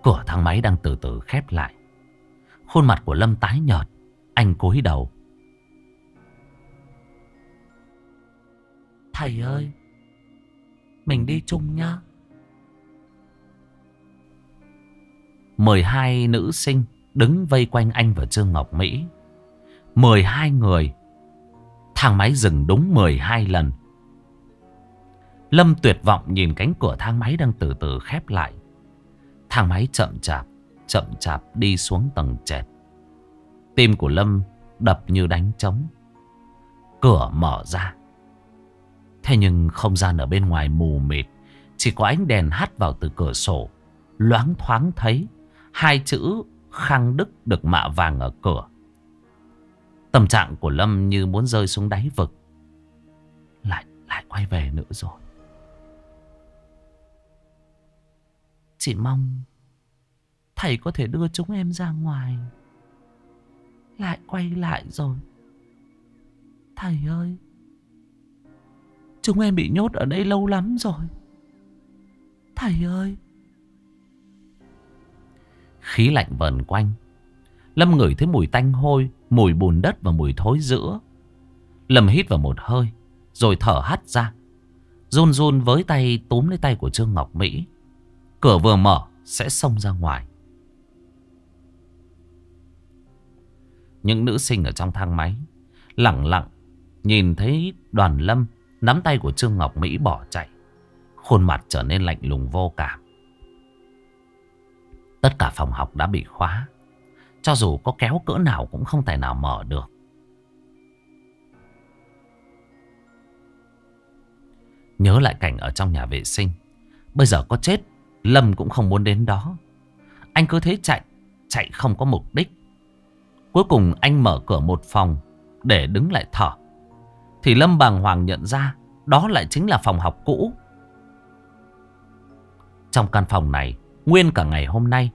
Cửa thang máy đang từ từ khép lại. Khuôn mặt của Lâm tái nhợt, anh cúi đầu. Thầy ơi, mình đi chung nhá. 12 nữ sinh đứng vây quanh anh và Trương Ngọc Mỹ. 12 người. Thang máy dừng đúng 12 lần. Lâm tuyệt vọng nhìn cánh cửa thang máy đang từ từ khép lại. Thang máy chậm chạp, chậm chạp đi xuống tầng trệt. Tim của Lâm đập như đánh trống. Cửa mở ra. Thế nhưng không gian ở bên ngoài mù mịt Chỉ có ánh đèn hắt vào từ cửa sổ Loáng thoáng thấy Hai chữ Khang Đức được mạ vàng ở cửa Tâm trạng của Lâm như muốn rơi xuống đáy vực Lại lại quay về nữa rồi Chỉ mong Thầy có thể đưa chúng em ra ngoài Lại quay lại rồi Thầy ơi Chúng em bị nhốt ở đây lâu lắm rồi Thầy ơi Khí lạnh vần quanh Lâm ngửi thấy mùi tanh hôi Mùi bùn đất và mùi thối giữa Lâm hít vào một hơi Rồi thở hắt ra Run run với tay túm lấy tay của Trương Ngọc Mỹ Cửa vừa mở Sẽ xông ra ngoài Những nữ sinh ở trong thang máy Lặng lặng Nhìn thấy đoàn Lâm Nắm tay của Trương Ngọc Mỹ bỏ chạy. Khuôn mặt trở nên lạnh lùng vô cảm. Tất cả phòng học đã bị khóa. Cho dù có kéo cỡ nào cũng không tài nào mở được. Nhớ lại cảnh ở trong nhà vệ sinh. Bây giờ có chết, Lâm cũng không muốn đến đó. Anh cứ thế chạy, chạy không có mục đích. Cuối cùng anh mở cửa một phòng để đứng lại thở. Thì Lâm bàng hoàng nhận ra Đó lại chính là phòng học cũ Trong căn phòng này Nguyên cả ngày hôm nay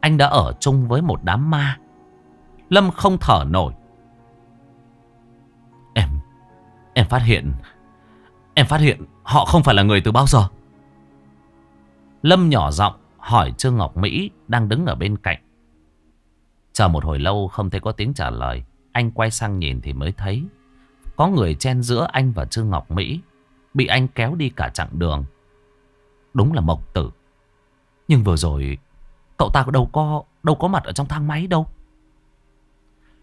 Anh đã ở chung với một đám ma Lâm không thở nổi Em Em phát hiện Em phát hiện họ không phải là người từ bao giờ Lâm nhỏ giọng hỏi Trương Ngọc Mỹ đang đứng ở bên cạnh. Chờ một hồi lâu không thấy có tiếng trả lời, anh quay sang nhìn thì mới thấy có người chen giữa anh và Trương Ngọc Mỹ Bị anh kéo đi cả chặng đường Đúng là mộc tử Nhưng vừa rồi Cậu ta đâu có đâu có mặt ở trong thang máy đâu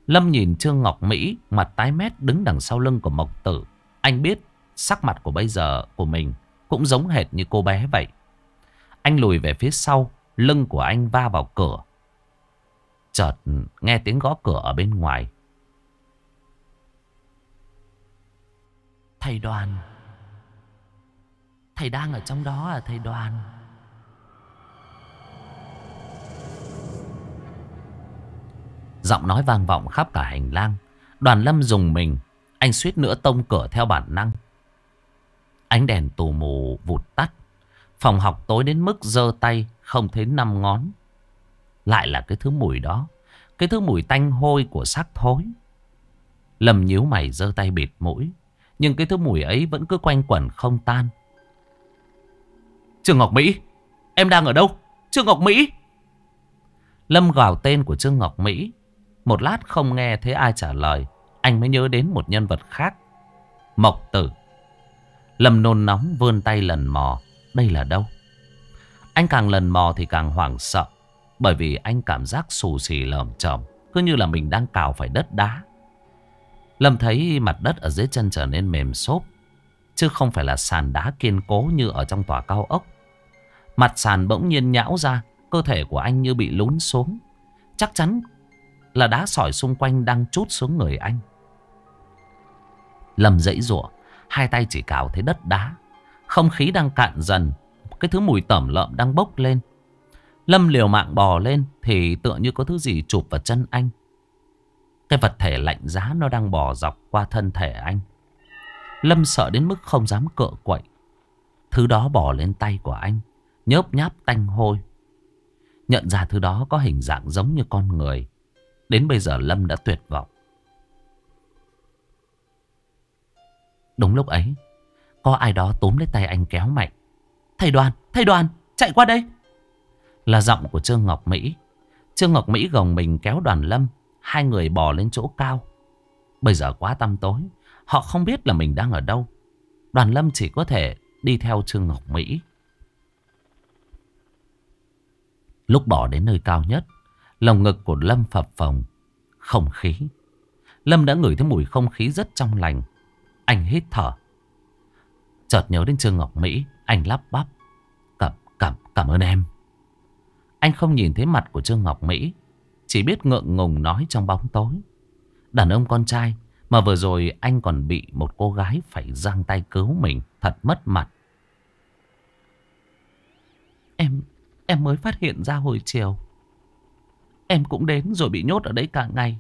Lâm nhìn Trương Ngọc Mỹ Mặt tái mét đứng đằng sau lưng của mộc tử Anh biết sắc mặt của bây giờ của mình Cũng giống hệt như cô bé vậy Anh lùi về phía sau Lưng của anh va vào cửa Chợt nghe tiếng gõ cửa ở bên ngoài Thầy đoàn Thầy đang ở trong đó à thầy đoàn Giọng nói vang vọng khắp cả hành lang Đoàn lâm dùng mình Anh suýt nữa tông cửa theo bản năng Ánh đèn tù mù vụt tắt Phòng học tối đến mức giơ tay Không thấy năm ngón Lại là cái thứ mùi đó Cái thứ mùi tanh hôi của xác thối Lâm nhíu mày giơ tay bịt mũi nhưng cái thứ mùi ấy vẫn cứ quanh quẩn không tan Trương Ngọc Mỹ Em đang ở đâu Trương Ngọc Mỹ Lâm gào tên của Trương Ngọc Mỹ Một lát không nghe thấy ai trả lời Anh mới nhớ đến một nhân vật khác Mộc Tử Lâm nôn nóng vươn tay lần mò Đây là đâu Anh càng lần mò thì càng hoảng sợ Bởi vì anh cảm giác xù xì lởm chởm Cứ như là mình đang cào phải đất đá Lâm thấy mặt đất ở dưới chân trở nên mềm xốp. Chứ không phải là sàn đá kiên cố như ở trong tòa cao ốc. Mặt sàn bỗng nhiên nhão ra. Cơ thể của anh như bị lún xuống. Chắc chắn là đá sỏi xung quanh đang trút xuống người anh. Lâm dãy rủa Hai tay chỉ cào thấy đất đá. Không khí đang cạn dần. Cái thứ mùi tẩm lợm đang bốc lên. Lâm liều mạng bò lên thì tựa như có thứ gì chụp vào chân anh. Cái vật thể lạnh giá nó đang bò dọc qua thân thể anh. Lâm sợ đến mức không dám cựa quậy. Thứ đó bò lên tay của anh, nhớp nháp tanh hôi. Nhận ra thứ đó có hình dạng giống như con người. Đến bây giờ Lâm đã tuyệt vọng. Đúng lúc ấy, có ai đó túm lấy tay anh kéo mạnh. Thầy đoàn, thầy đoàn, chạy qua đây. Là giọng của Trương Ngọc Mỹ. Trương Ngọc Mỹ gồng mình kéo đoàn Lâm Hai người bò lên chỗ cao. Bây giờ quá tăm tối. Họ không biết là mình đang ở đâu. Đoàn Lâm chỉ có thể đi theo Trương Ngọc Mỹ. Lúc bỏ đến nơi cao nhất, lồng ngực của Lâm phập phồng, không khí. Lâm đã ngửi thấy mùi không khí rất trong lành. Anh hít thở. Chợt nhớ đến Trương Ngọc Mỹ, anh lắp bắp. Cảm, cảm, cảm ơn em. Anh không nhìn thấy mặt của Trương Ngọc Mỹ, chỉ biết ngượng ngùng nói trong bóng tối Đàn ông con trai Mà vừa rồi anh còn bị một cô gái Phải giang tay cứu mình Thật mất mặt Em Em mới phát hiện ra hồi chiều Em cũng đến rồi bị nhốt ở đấy cả ngày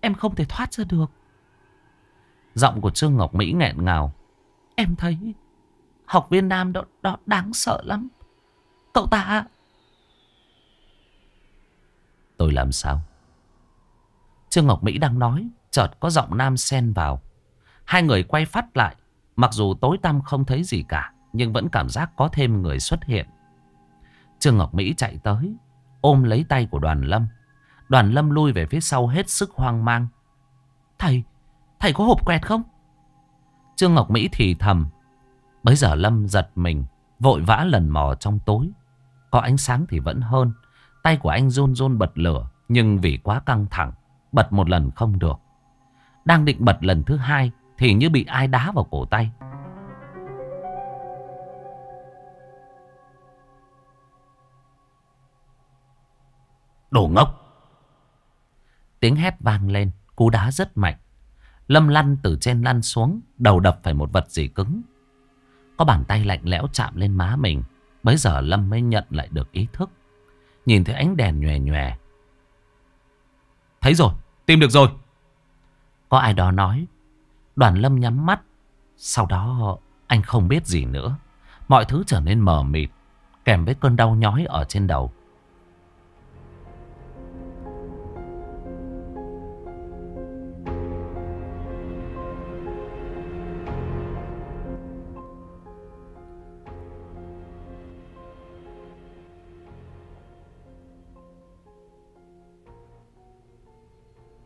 Em không thể thoát ra được Giọng của Trương Ngọc Mỹ nghẹn ngào Em thấy Học viên nam đó, đó đáng sợ lắm Cậu ta tôi làm sao? Trương Ngọc Mỹ đang nói, chợt có giọng nam xen vào. Hai người quay phát lại, mặc dù tối tăm không thấy gì cả, nhưng vẫn cảm giác có thêm người xuất hiện. Trương Ngọc Mỹ chạy tới, ôm lấy tay của đoàn lâm. Đoàn lâm lui về phía sau hết sức hoang mang. Thầy, thầy có hộp quẹt không? Trương Ngọc Mỹ thì thầm. Bấy giờ Lâm giật mình, vội vã lần mò trong tối. Có ánh sáng thì vẫn hơn. Tay của anh run run bật lửa Nhưng vì quá căng thẳng Bật một lần không được Đang định bật lần thứ hai Thì như bị ai đá vào cổ tay Đồ ngốc Tiếng hét vang lên Cú đá rất mạnh Lâm lăn từ trên lăn xuống Đầu đập phải một vật gì cứng Có bàn tay lạnh lẽo chạm lên má mình Bấy giờ Lâm mới nhận lại được ý thức Nhìn thấy ánh đèn nhòe nhòe Thấy rồi, tìm được rồi Có ai đó nói Đoàn lâm nhắm mắt Sau đó anh không biết gì nữa Mọi thứ trở nên mờ mịt Kèm với cơn đau nhói ở trên đầu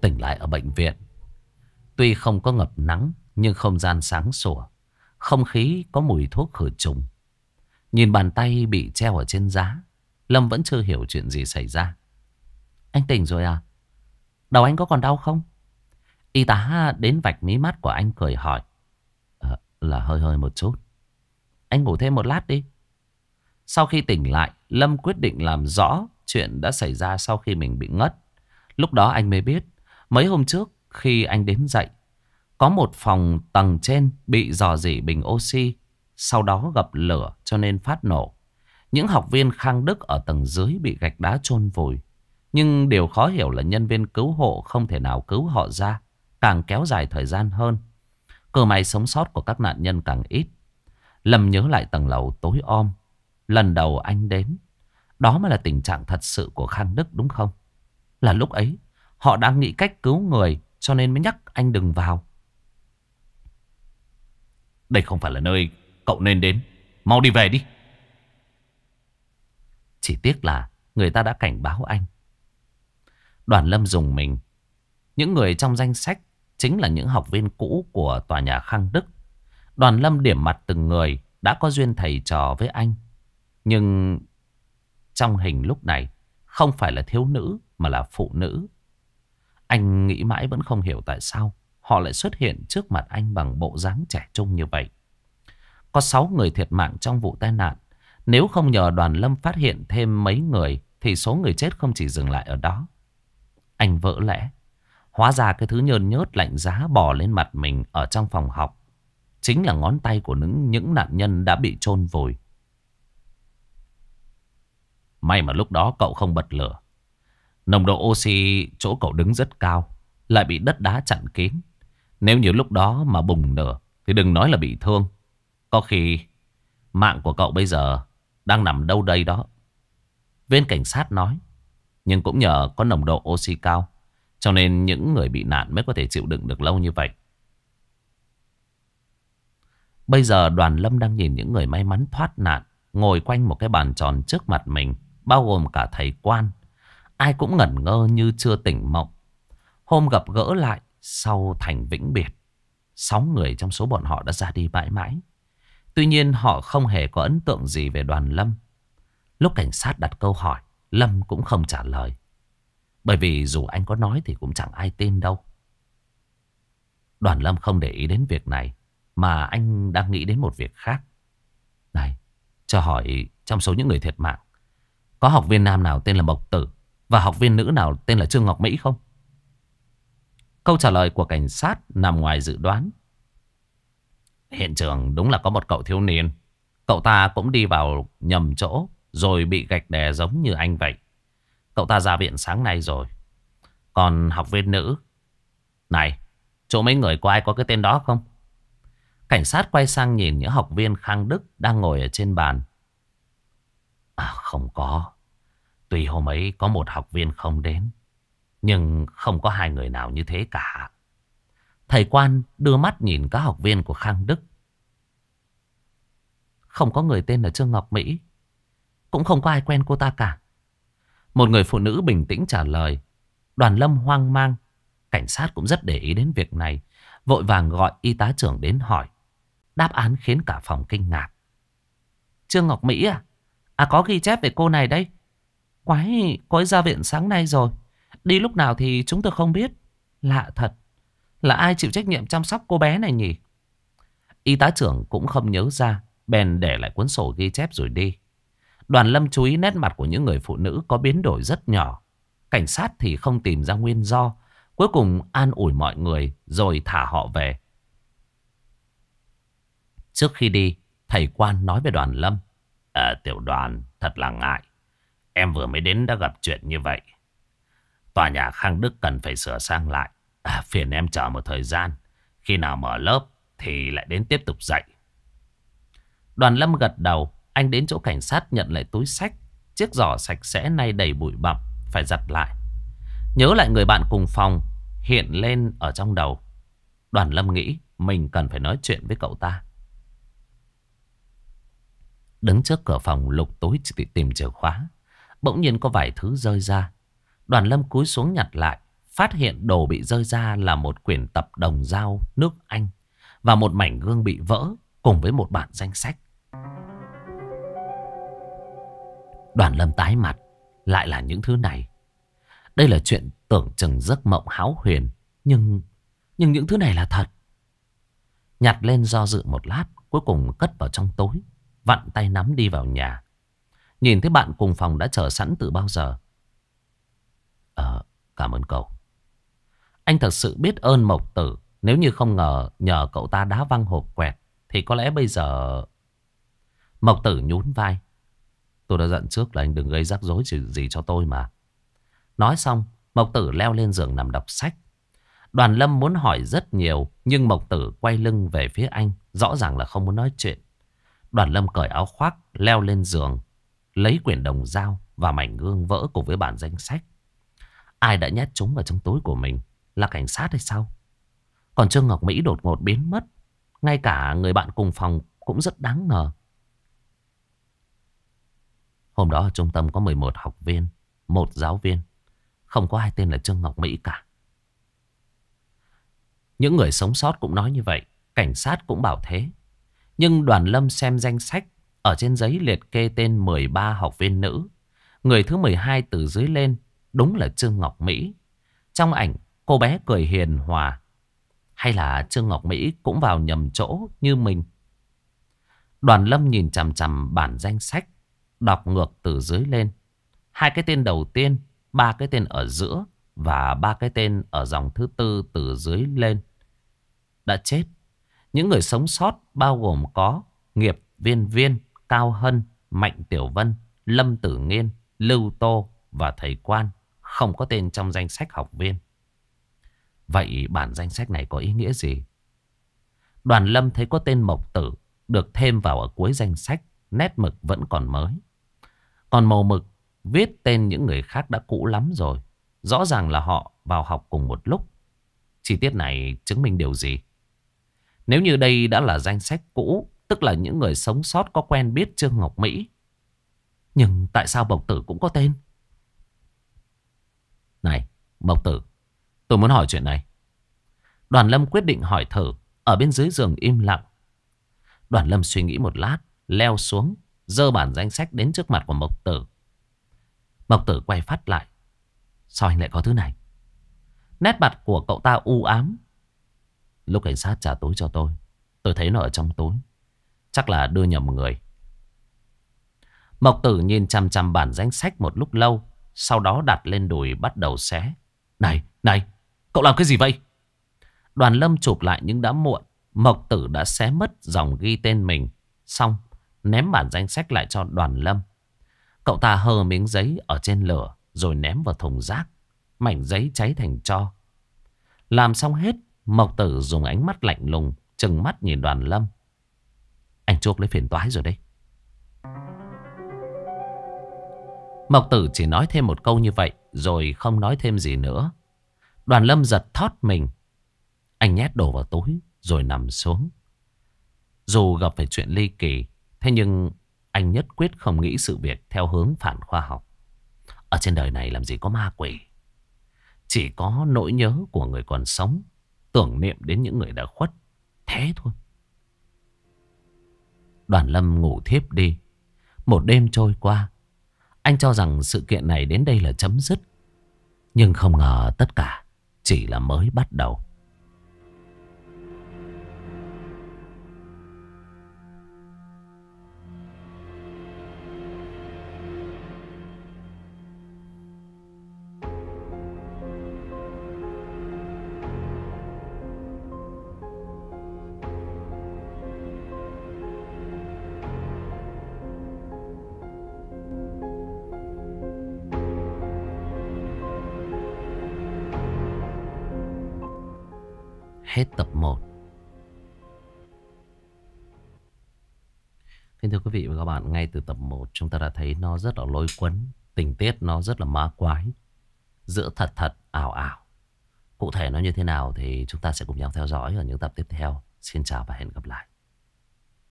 tỉnh lại ở bệnh viện. Tuy không có ngập nắng nhưng không gian sáng sủa, không khí có mùi thuốc khử trùng. Nhìn bàn tay bị treo ở trên giá, Lâm vẫn chưa hiểu chuyện gì xảy ra. Anh tỉnh rồi à? Đầu anh có còn đau không? Y tá đến vạch mí mắt của anh cười hỏi. À, là hơi hơi một chút. Anh ngủ thêm một lát đi. Sau khi tỉnh lại, Lâm quyết định làm rõ chuyện đã xảy ra sau khi mình bị ngất. Lúc đó anh mới biết Mấy hôm trước khi anh đến dậy Có một phòng tầng trên bị dò dỉ bình oxy Sau đó gặp lửa cho nên phát nổ Những học viên khang đức ở tầng dưới bị gạch đá chôn vùi Nhưng điều khó hiểu là nhân viên cứu hộ không thể nào cứu họ ra Càng kéo dài thời gian hơn Cơ may sống sót của các nạn nhân càng ít Lầm nhớ lại tầng lầu tối om Lần đầu anh đến Đó mới là tình trạng thật sự của Khang Đức đúng không? Là lúc ấy Họ đang nghĩ cách cứu người cho nên mới nhắc anh đừng vào. Đây không phải là nơi cậu nên đến. Mau đi về đi. Chỉ tiếc là người ta đã cảnh báo anh. Đoàn lâm dùng mình. Những người trong danh sách chính là những học viên cũ của tòa nhà Khang Đức. Đoàn lâm điểm mặt từng người đã có duyên thầy trò với anh. Nhưng trong hình lúc này không phải là thiếu nữ mà là phụ nữ. Anh nghĩ mãi vẫn không hiểu tại sao họ lại xuất hiện trước mặt anh bằng bộ dáng trẻ trung như vậy. Có 6 người thiệt mạng trong vụ tai nạn. Nếu không nhờ đoàn lâm phát hiện thêm mấy người thì số người chết không chỉ dừng lại ở đó. Anh vỡ lẽ. Hóa ra cái thứ nhơn nhớt lạnh giá bò lên mặt mình ở trong phòng học. Chính là ngón tay của những, những nạn nhân đã bị chôn vùi. May mà lúc đó cậu không bật lửa. Nồng độ oxy chỗ cậu đứng rất cao Lại bị đất đá chặn kín Nếu như lúc đó mà bùng nở Thì đừng nói là bị thương Có khi mạng của cậu bây giờ Đang nằm đâu đây đó Viên cảnh sát nói Nhưng cũng nhờ có nồng độ oxy cao Cho nên những người bị nạn mới có thể chịu đựng được lâu như vậy Bây giờ đoàn lâm đang nhìn những người may mắn thoát nạn Ngồi quanh một cái bàn tròn trước mặt mình Bao gồm cả thầy quan Ai cũng ngẩn ngơ như chưa tỉnh mộng. Hôm gặp gỡ lại sau thành vĩnh biệt. Sáu người trong số bọn họ đã ra đi mãi mãi. Tuy nhiên họ không hề có ấn tượng gì về đoàn Lâm. Lúc cảnh sát đặt câu hỏi, Lâm cũng không trả lời. Bởi vì dù anh có nói thì cũng chẳng ai tin đâu. Đoàn Lâm không để ý đến việc này, mà anh đang nghĩ đến một việc khác. Này, cho hỏi trong số những người thiệt mạng, có học viên nam nào tên là Mộc Tử và học viên nữ nào tên là Trương Ngọc Mỹ không? Câu trả lời của cảnh sát nằm ngoài dự đoán. Hiện trường đúng là có một cậu thiếu niên. Cậu ta cũng đi vào nhầm chỗ rồi bị gạch đè giống như anh vậy. Cậu ta ra viện sáng nay rồi. Còn học viên nữ. Này, chỗ mấy người có ai có cái tên đó không? Cảnh sát quay sang nhìn những học viên Khang Đức đang ngồi ở trên bàn. À không có. Tuy hôm ấy có một học viên không đến, nhưng không có hai người nào như thế cả. Thầy quan đưa mắt nhìn các học viên của Khang Đức. Không có người tên là Trương Ngọc Mỹ, cũng không có ai quen cô ta cả. Một người phụ nữ bình tĩnh trả lời, đoàn lâm hoang mang, cảnh sát cũng rất để ý đến việc này, vội vàng gọi y tá trưởng đến hỏi. Đáp án khiến cả phòng kinh ngạc. Trương Ngọc Mỹ à? À có ghi chép về cô này đây. Quái, quái ra viện sáng nay rồi. Đi lúc nào thì chúng tôi không biết. Lạ thật. Là ai chịu trách nhiệm chăm sóc cô bé này nhỉ? Y tá trưởng cũng không nhớ ra. Bèn để lại cuốn sổ ghi chép rồi đi. Đoàn lâm chú ý nét mặt của những người phụ nữ có biến đổi rất nhỏ. Cảnh sát thì không tìm ra nguyên do. Cuối cùng an ủi mọi người rồi thả họ về. Trước khi đi, thầy quan nói về đoàn lâm. À, tiểu đoàn thật là ngại. Em vừa mới đến đã gặp chuyện như vậy. Tòa nhà Khang Đức cần phải sửa sang lại. À, phiền em chờ một thời gian. Khi nào mở lớp thì lại đến tiếp tục dạy. Đoàn Lâm gật đầu. Anh đến chỗ cảnh sát nhận lại túi sách. Chiếc giỏ sạch sẽ nay đầy bụi bặm phải giặt lại. Nhớ lại người bạn cùng phòng hiện lên ở trong đầu. Đoàn Lâm nghĩ mình cần phải nói chuyện với cậu ta. Đứng trước cửa phòng lục túi tìm chìa khóa. Bỗng nhiên có vài thứ rơi ra. Đoàn lâm cúi xuống nhặt lại. Phát hiện đồ bị rơi ra là một quyển tập đồng dao nước Anh. Và một mảnh gương bị vỡ cùng với một bản danh sách. Đoàn lâm tái mặt. Lại là những thứ này. Đây là chuyện tưởng chừng giấc mộng háo huyền. Nhưng... Nhưng những thứ này là thật. Nhặt lên do dự một lát Cuối cùng cất vào trong tối Vặn tay nắm đi vào nhà Nhìn thấy bạn cùng phòng đã chờ sẵn từ bao giờ. Ờ, cảm ơn cậu. Anh thật sự biết ơn Mộc Tử. Nếu như không ngờ nhờ cậu ta đá văng hộp quẹt, thì có lẽ bây giờ... Mộc Tử nhún vai. Tôi đã dặn trước là anh đừng gây rắc rối gì, gì cho tôi mà. Nói xong, Mộc Tử leo lên giường nằm đọc sách. Đoàn Lâm muốn hỏi rất nhiều, nhưng Mộc Tử quay lưng về phía anh, rõ ràng là không muốn nói chuyện. Đoàn Lâm cởi áo khoác, leo lên giường, lấy quyển đồng dao và mảnh gương vỡ cùng với bản danh sách. Ai đã nhét chúng vào trong túi của mình? Là cảnh sát hay sao? Còn Trương Ngọc Mỹ đột ngột biến mất. Ngay cả người bạn cùng phòng cũng rất đáng ngờ. Hôm đó ở trung tâm có 11 học viên, một giáo viên. Không có ai tên là Trương Ngọc Mỹ cả. Những người sống sót cũng nói như vậy. Cảnh sát cũng bảo thế. Nhưng đoàn lâm xem danh sách ở trên giấy liệt kê tên 13 học viên nữ. Người thứ 12 từ dưới lên đúng là Trương Ngọc Mỹ. Trong ảnh, cô bé cười hiền hòa. Hay là Trương Ngọc Mỹ cũng vào nhầm chỗ như mình. Đoàn Lâm nhìn chằm chằm bản danh sách, đọc ngược từ dưới lên. Hai cái tên đầu tiên, ba cái tên ở giữa và ba cái tên ở dòng thứ tư từ dưới lên. Đã chết. Những người sống sót bao gồm có nghiệp viên viên, Cao Hân, Mạnh Tiểu Vân, Lâm Tử Nghiên, Lưu Tô và Thầy Quan không có tên trong danh sách học viên. Vậy bản danh sách này có ý nghĩa gì? Đoàn Lâm thấy có tên Mộc Tử được thêm vào ở cuối danh sách, nét mực vẫn còn mới. Còn màu mực viết tên những người khác đã cũ lắm rồi. Rõ ràng là họ vào học cùng một lúc. Chi tiết này chứng minh điều gì? Nếu như đây đã là danh sách cũ Tức là những người sống sót có quen biết Trương Ngọc Mỹ Nhưng tại sao Bộc Tử cũng có tên Này Bộc Tử Tôi muốn hỏi chuyện này Đoàn Lâm quyết định hỏi thử Ở bên dưới giường im lặng Đoàn Lâm suy nghĩ một lát Leo xuống Dơ bản danh sách đến trước mặt của Mộc Tử Mộc Tử quay phát lại Sao anh lại có thứ này Nét mặt của cậu ta u ám Lúc cảnh sát trả túi cho tôi Tôi thấy nó ở trong túi Chắc là đưa nhầm người. Mộc tử nhìn chăm chăm bản danh sách một lúc lâu. Sau đó đặt lên đùi bắt đầu xé. Này, này, cậu làm cái gì vậy? Đoàn lâm chụp lại những đã muộn. Mộc tử đã xé mất dòng ghi tên mình. Xong, ném bản danh sách lại cho đoàn lâm. Cậu ta hờ miếng giấy ở trên lửa rồi ném vào thùng rác. Mảnh giấy cháy thành tro. Làm xong hết, Mộc tử dùng ánh mắt lạnh lùng, chừng mắt nhìn đoàn lâm. Anh chuốc lấy phiền toái rồi đấy Mộc tử chỉ nói thêm một câu như vậy Rồi không nói thêm gì nữa Đoàn lâm giật thót mình Anh nhét đồ vào túi Rồi nằm xuống Dù gặp phải chuyện ly kỳ Thế nhưng anh nhất quyết không nghĩ sự việc Theo hướng phản khoa học Ở trên đời này làm gì có ma quỷ Chỉ có nỗi nhớ của người còn sống Tưởng niệm đến những người đã khuất Thế thôi Đoàn Lâm ngủ thiếp đi. Một đêm trôi qua, anh cho rằng sự kiện này đến đây là chấm dứt. Nhưng không ngờ tất cả chỉ là mới bắt đầu. Hết tập 1 Kính thưa quý vị và các bạn, ngay từ tập 1 chúng ta đã thấy nó rất là lôi cuốn, tình tiết nó rất là má quái, giữa thật thật, ảo ảo. Cụ thể nó như thế nào thì chúng ta sẽ cùng nhau theo dõi ở những tập tiếp theo. Xin chào và hẹn gặp lại.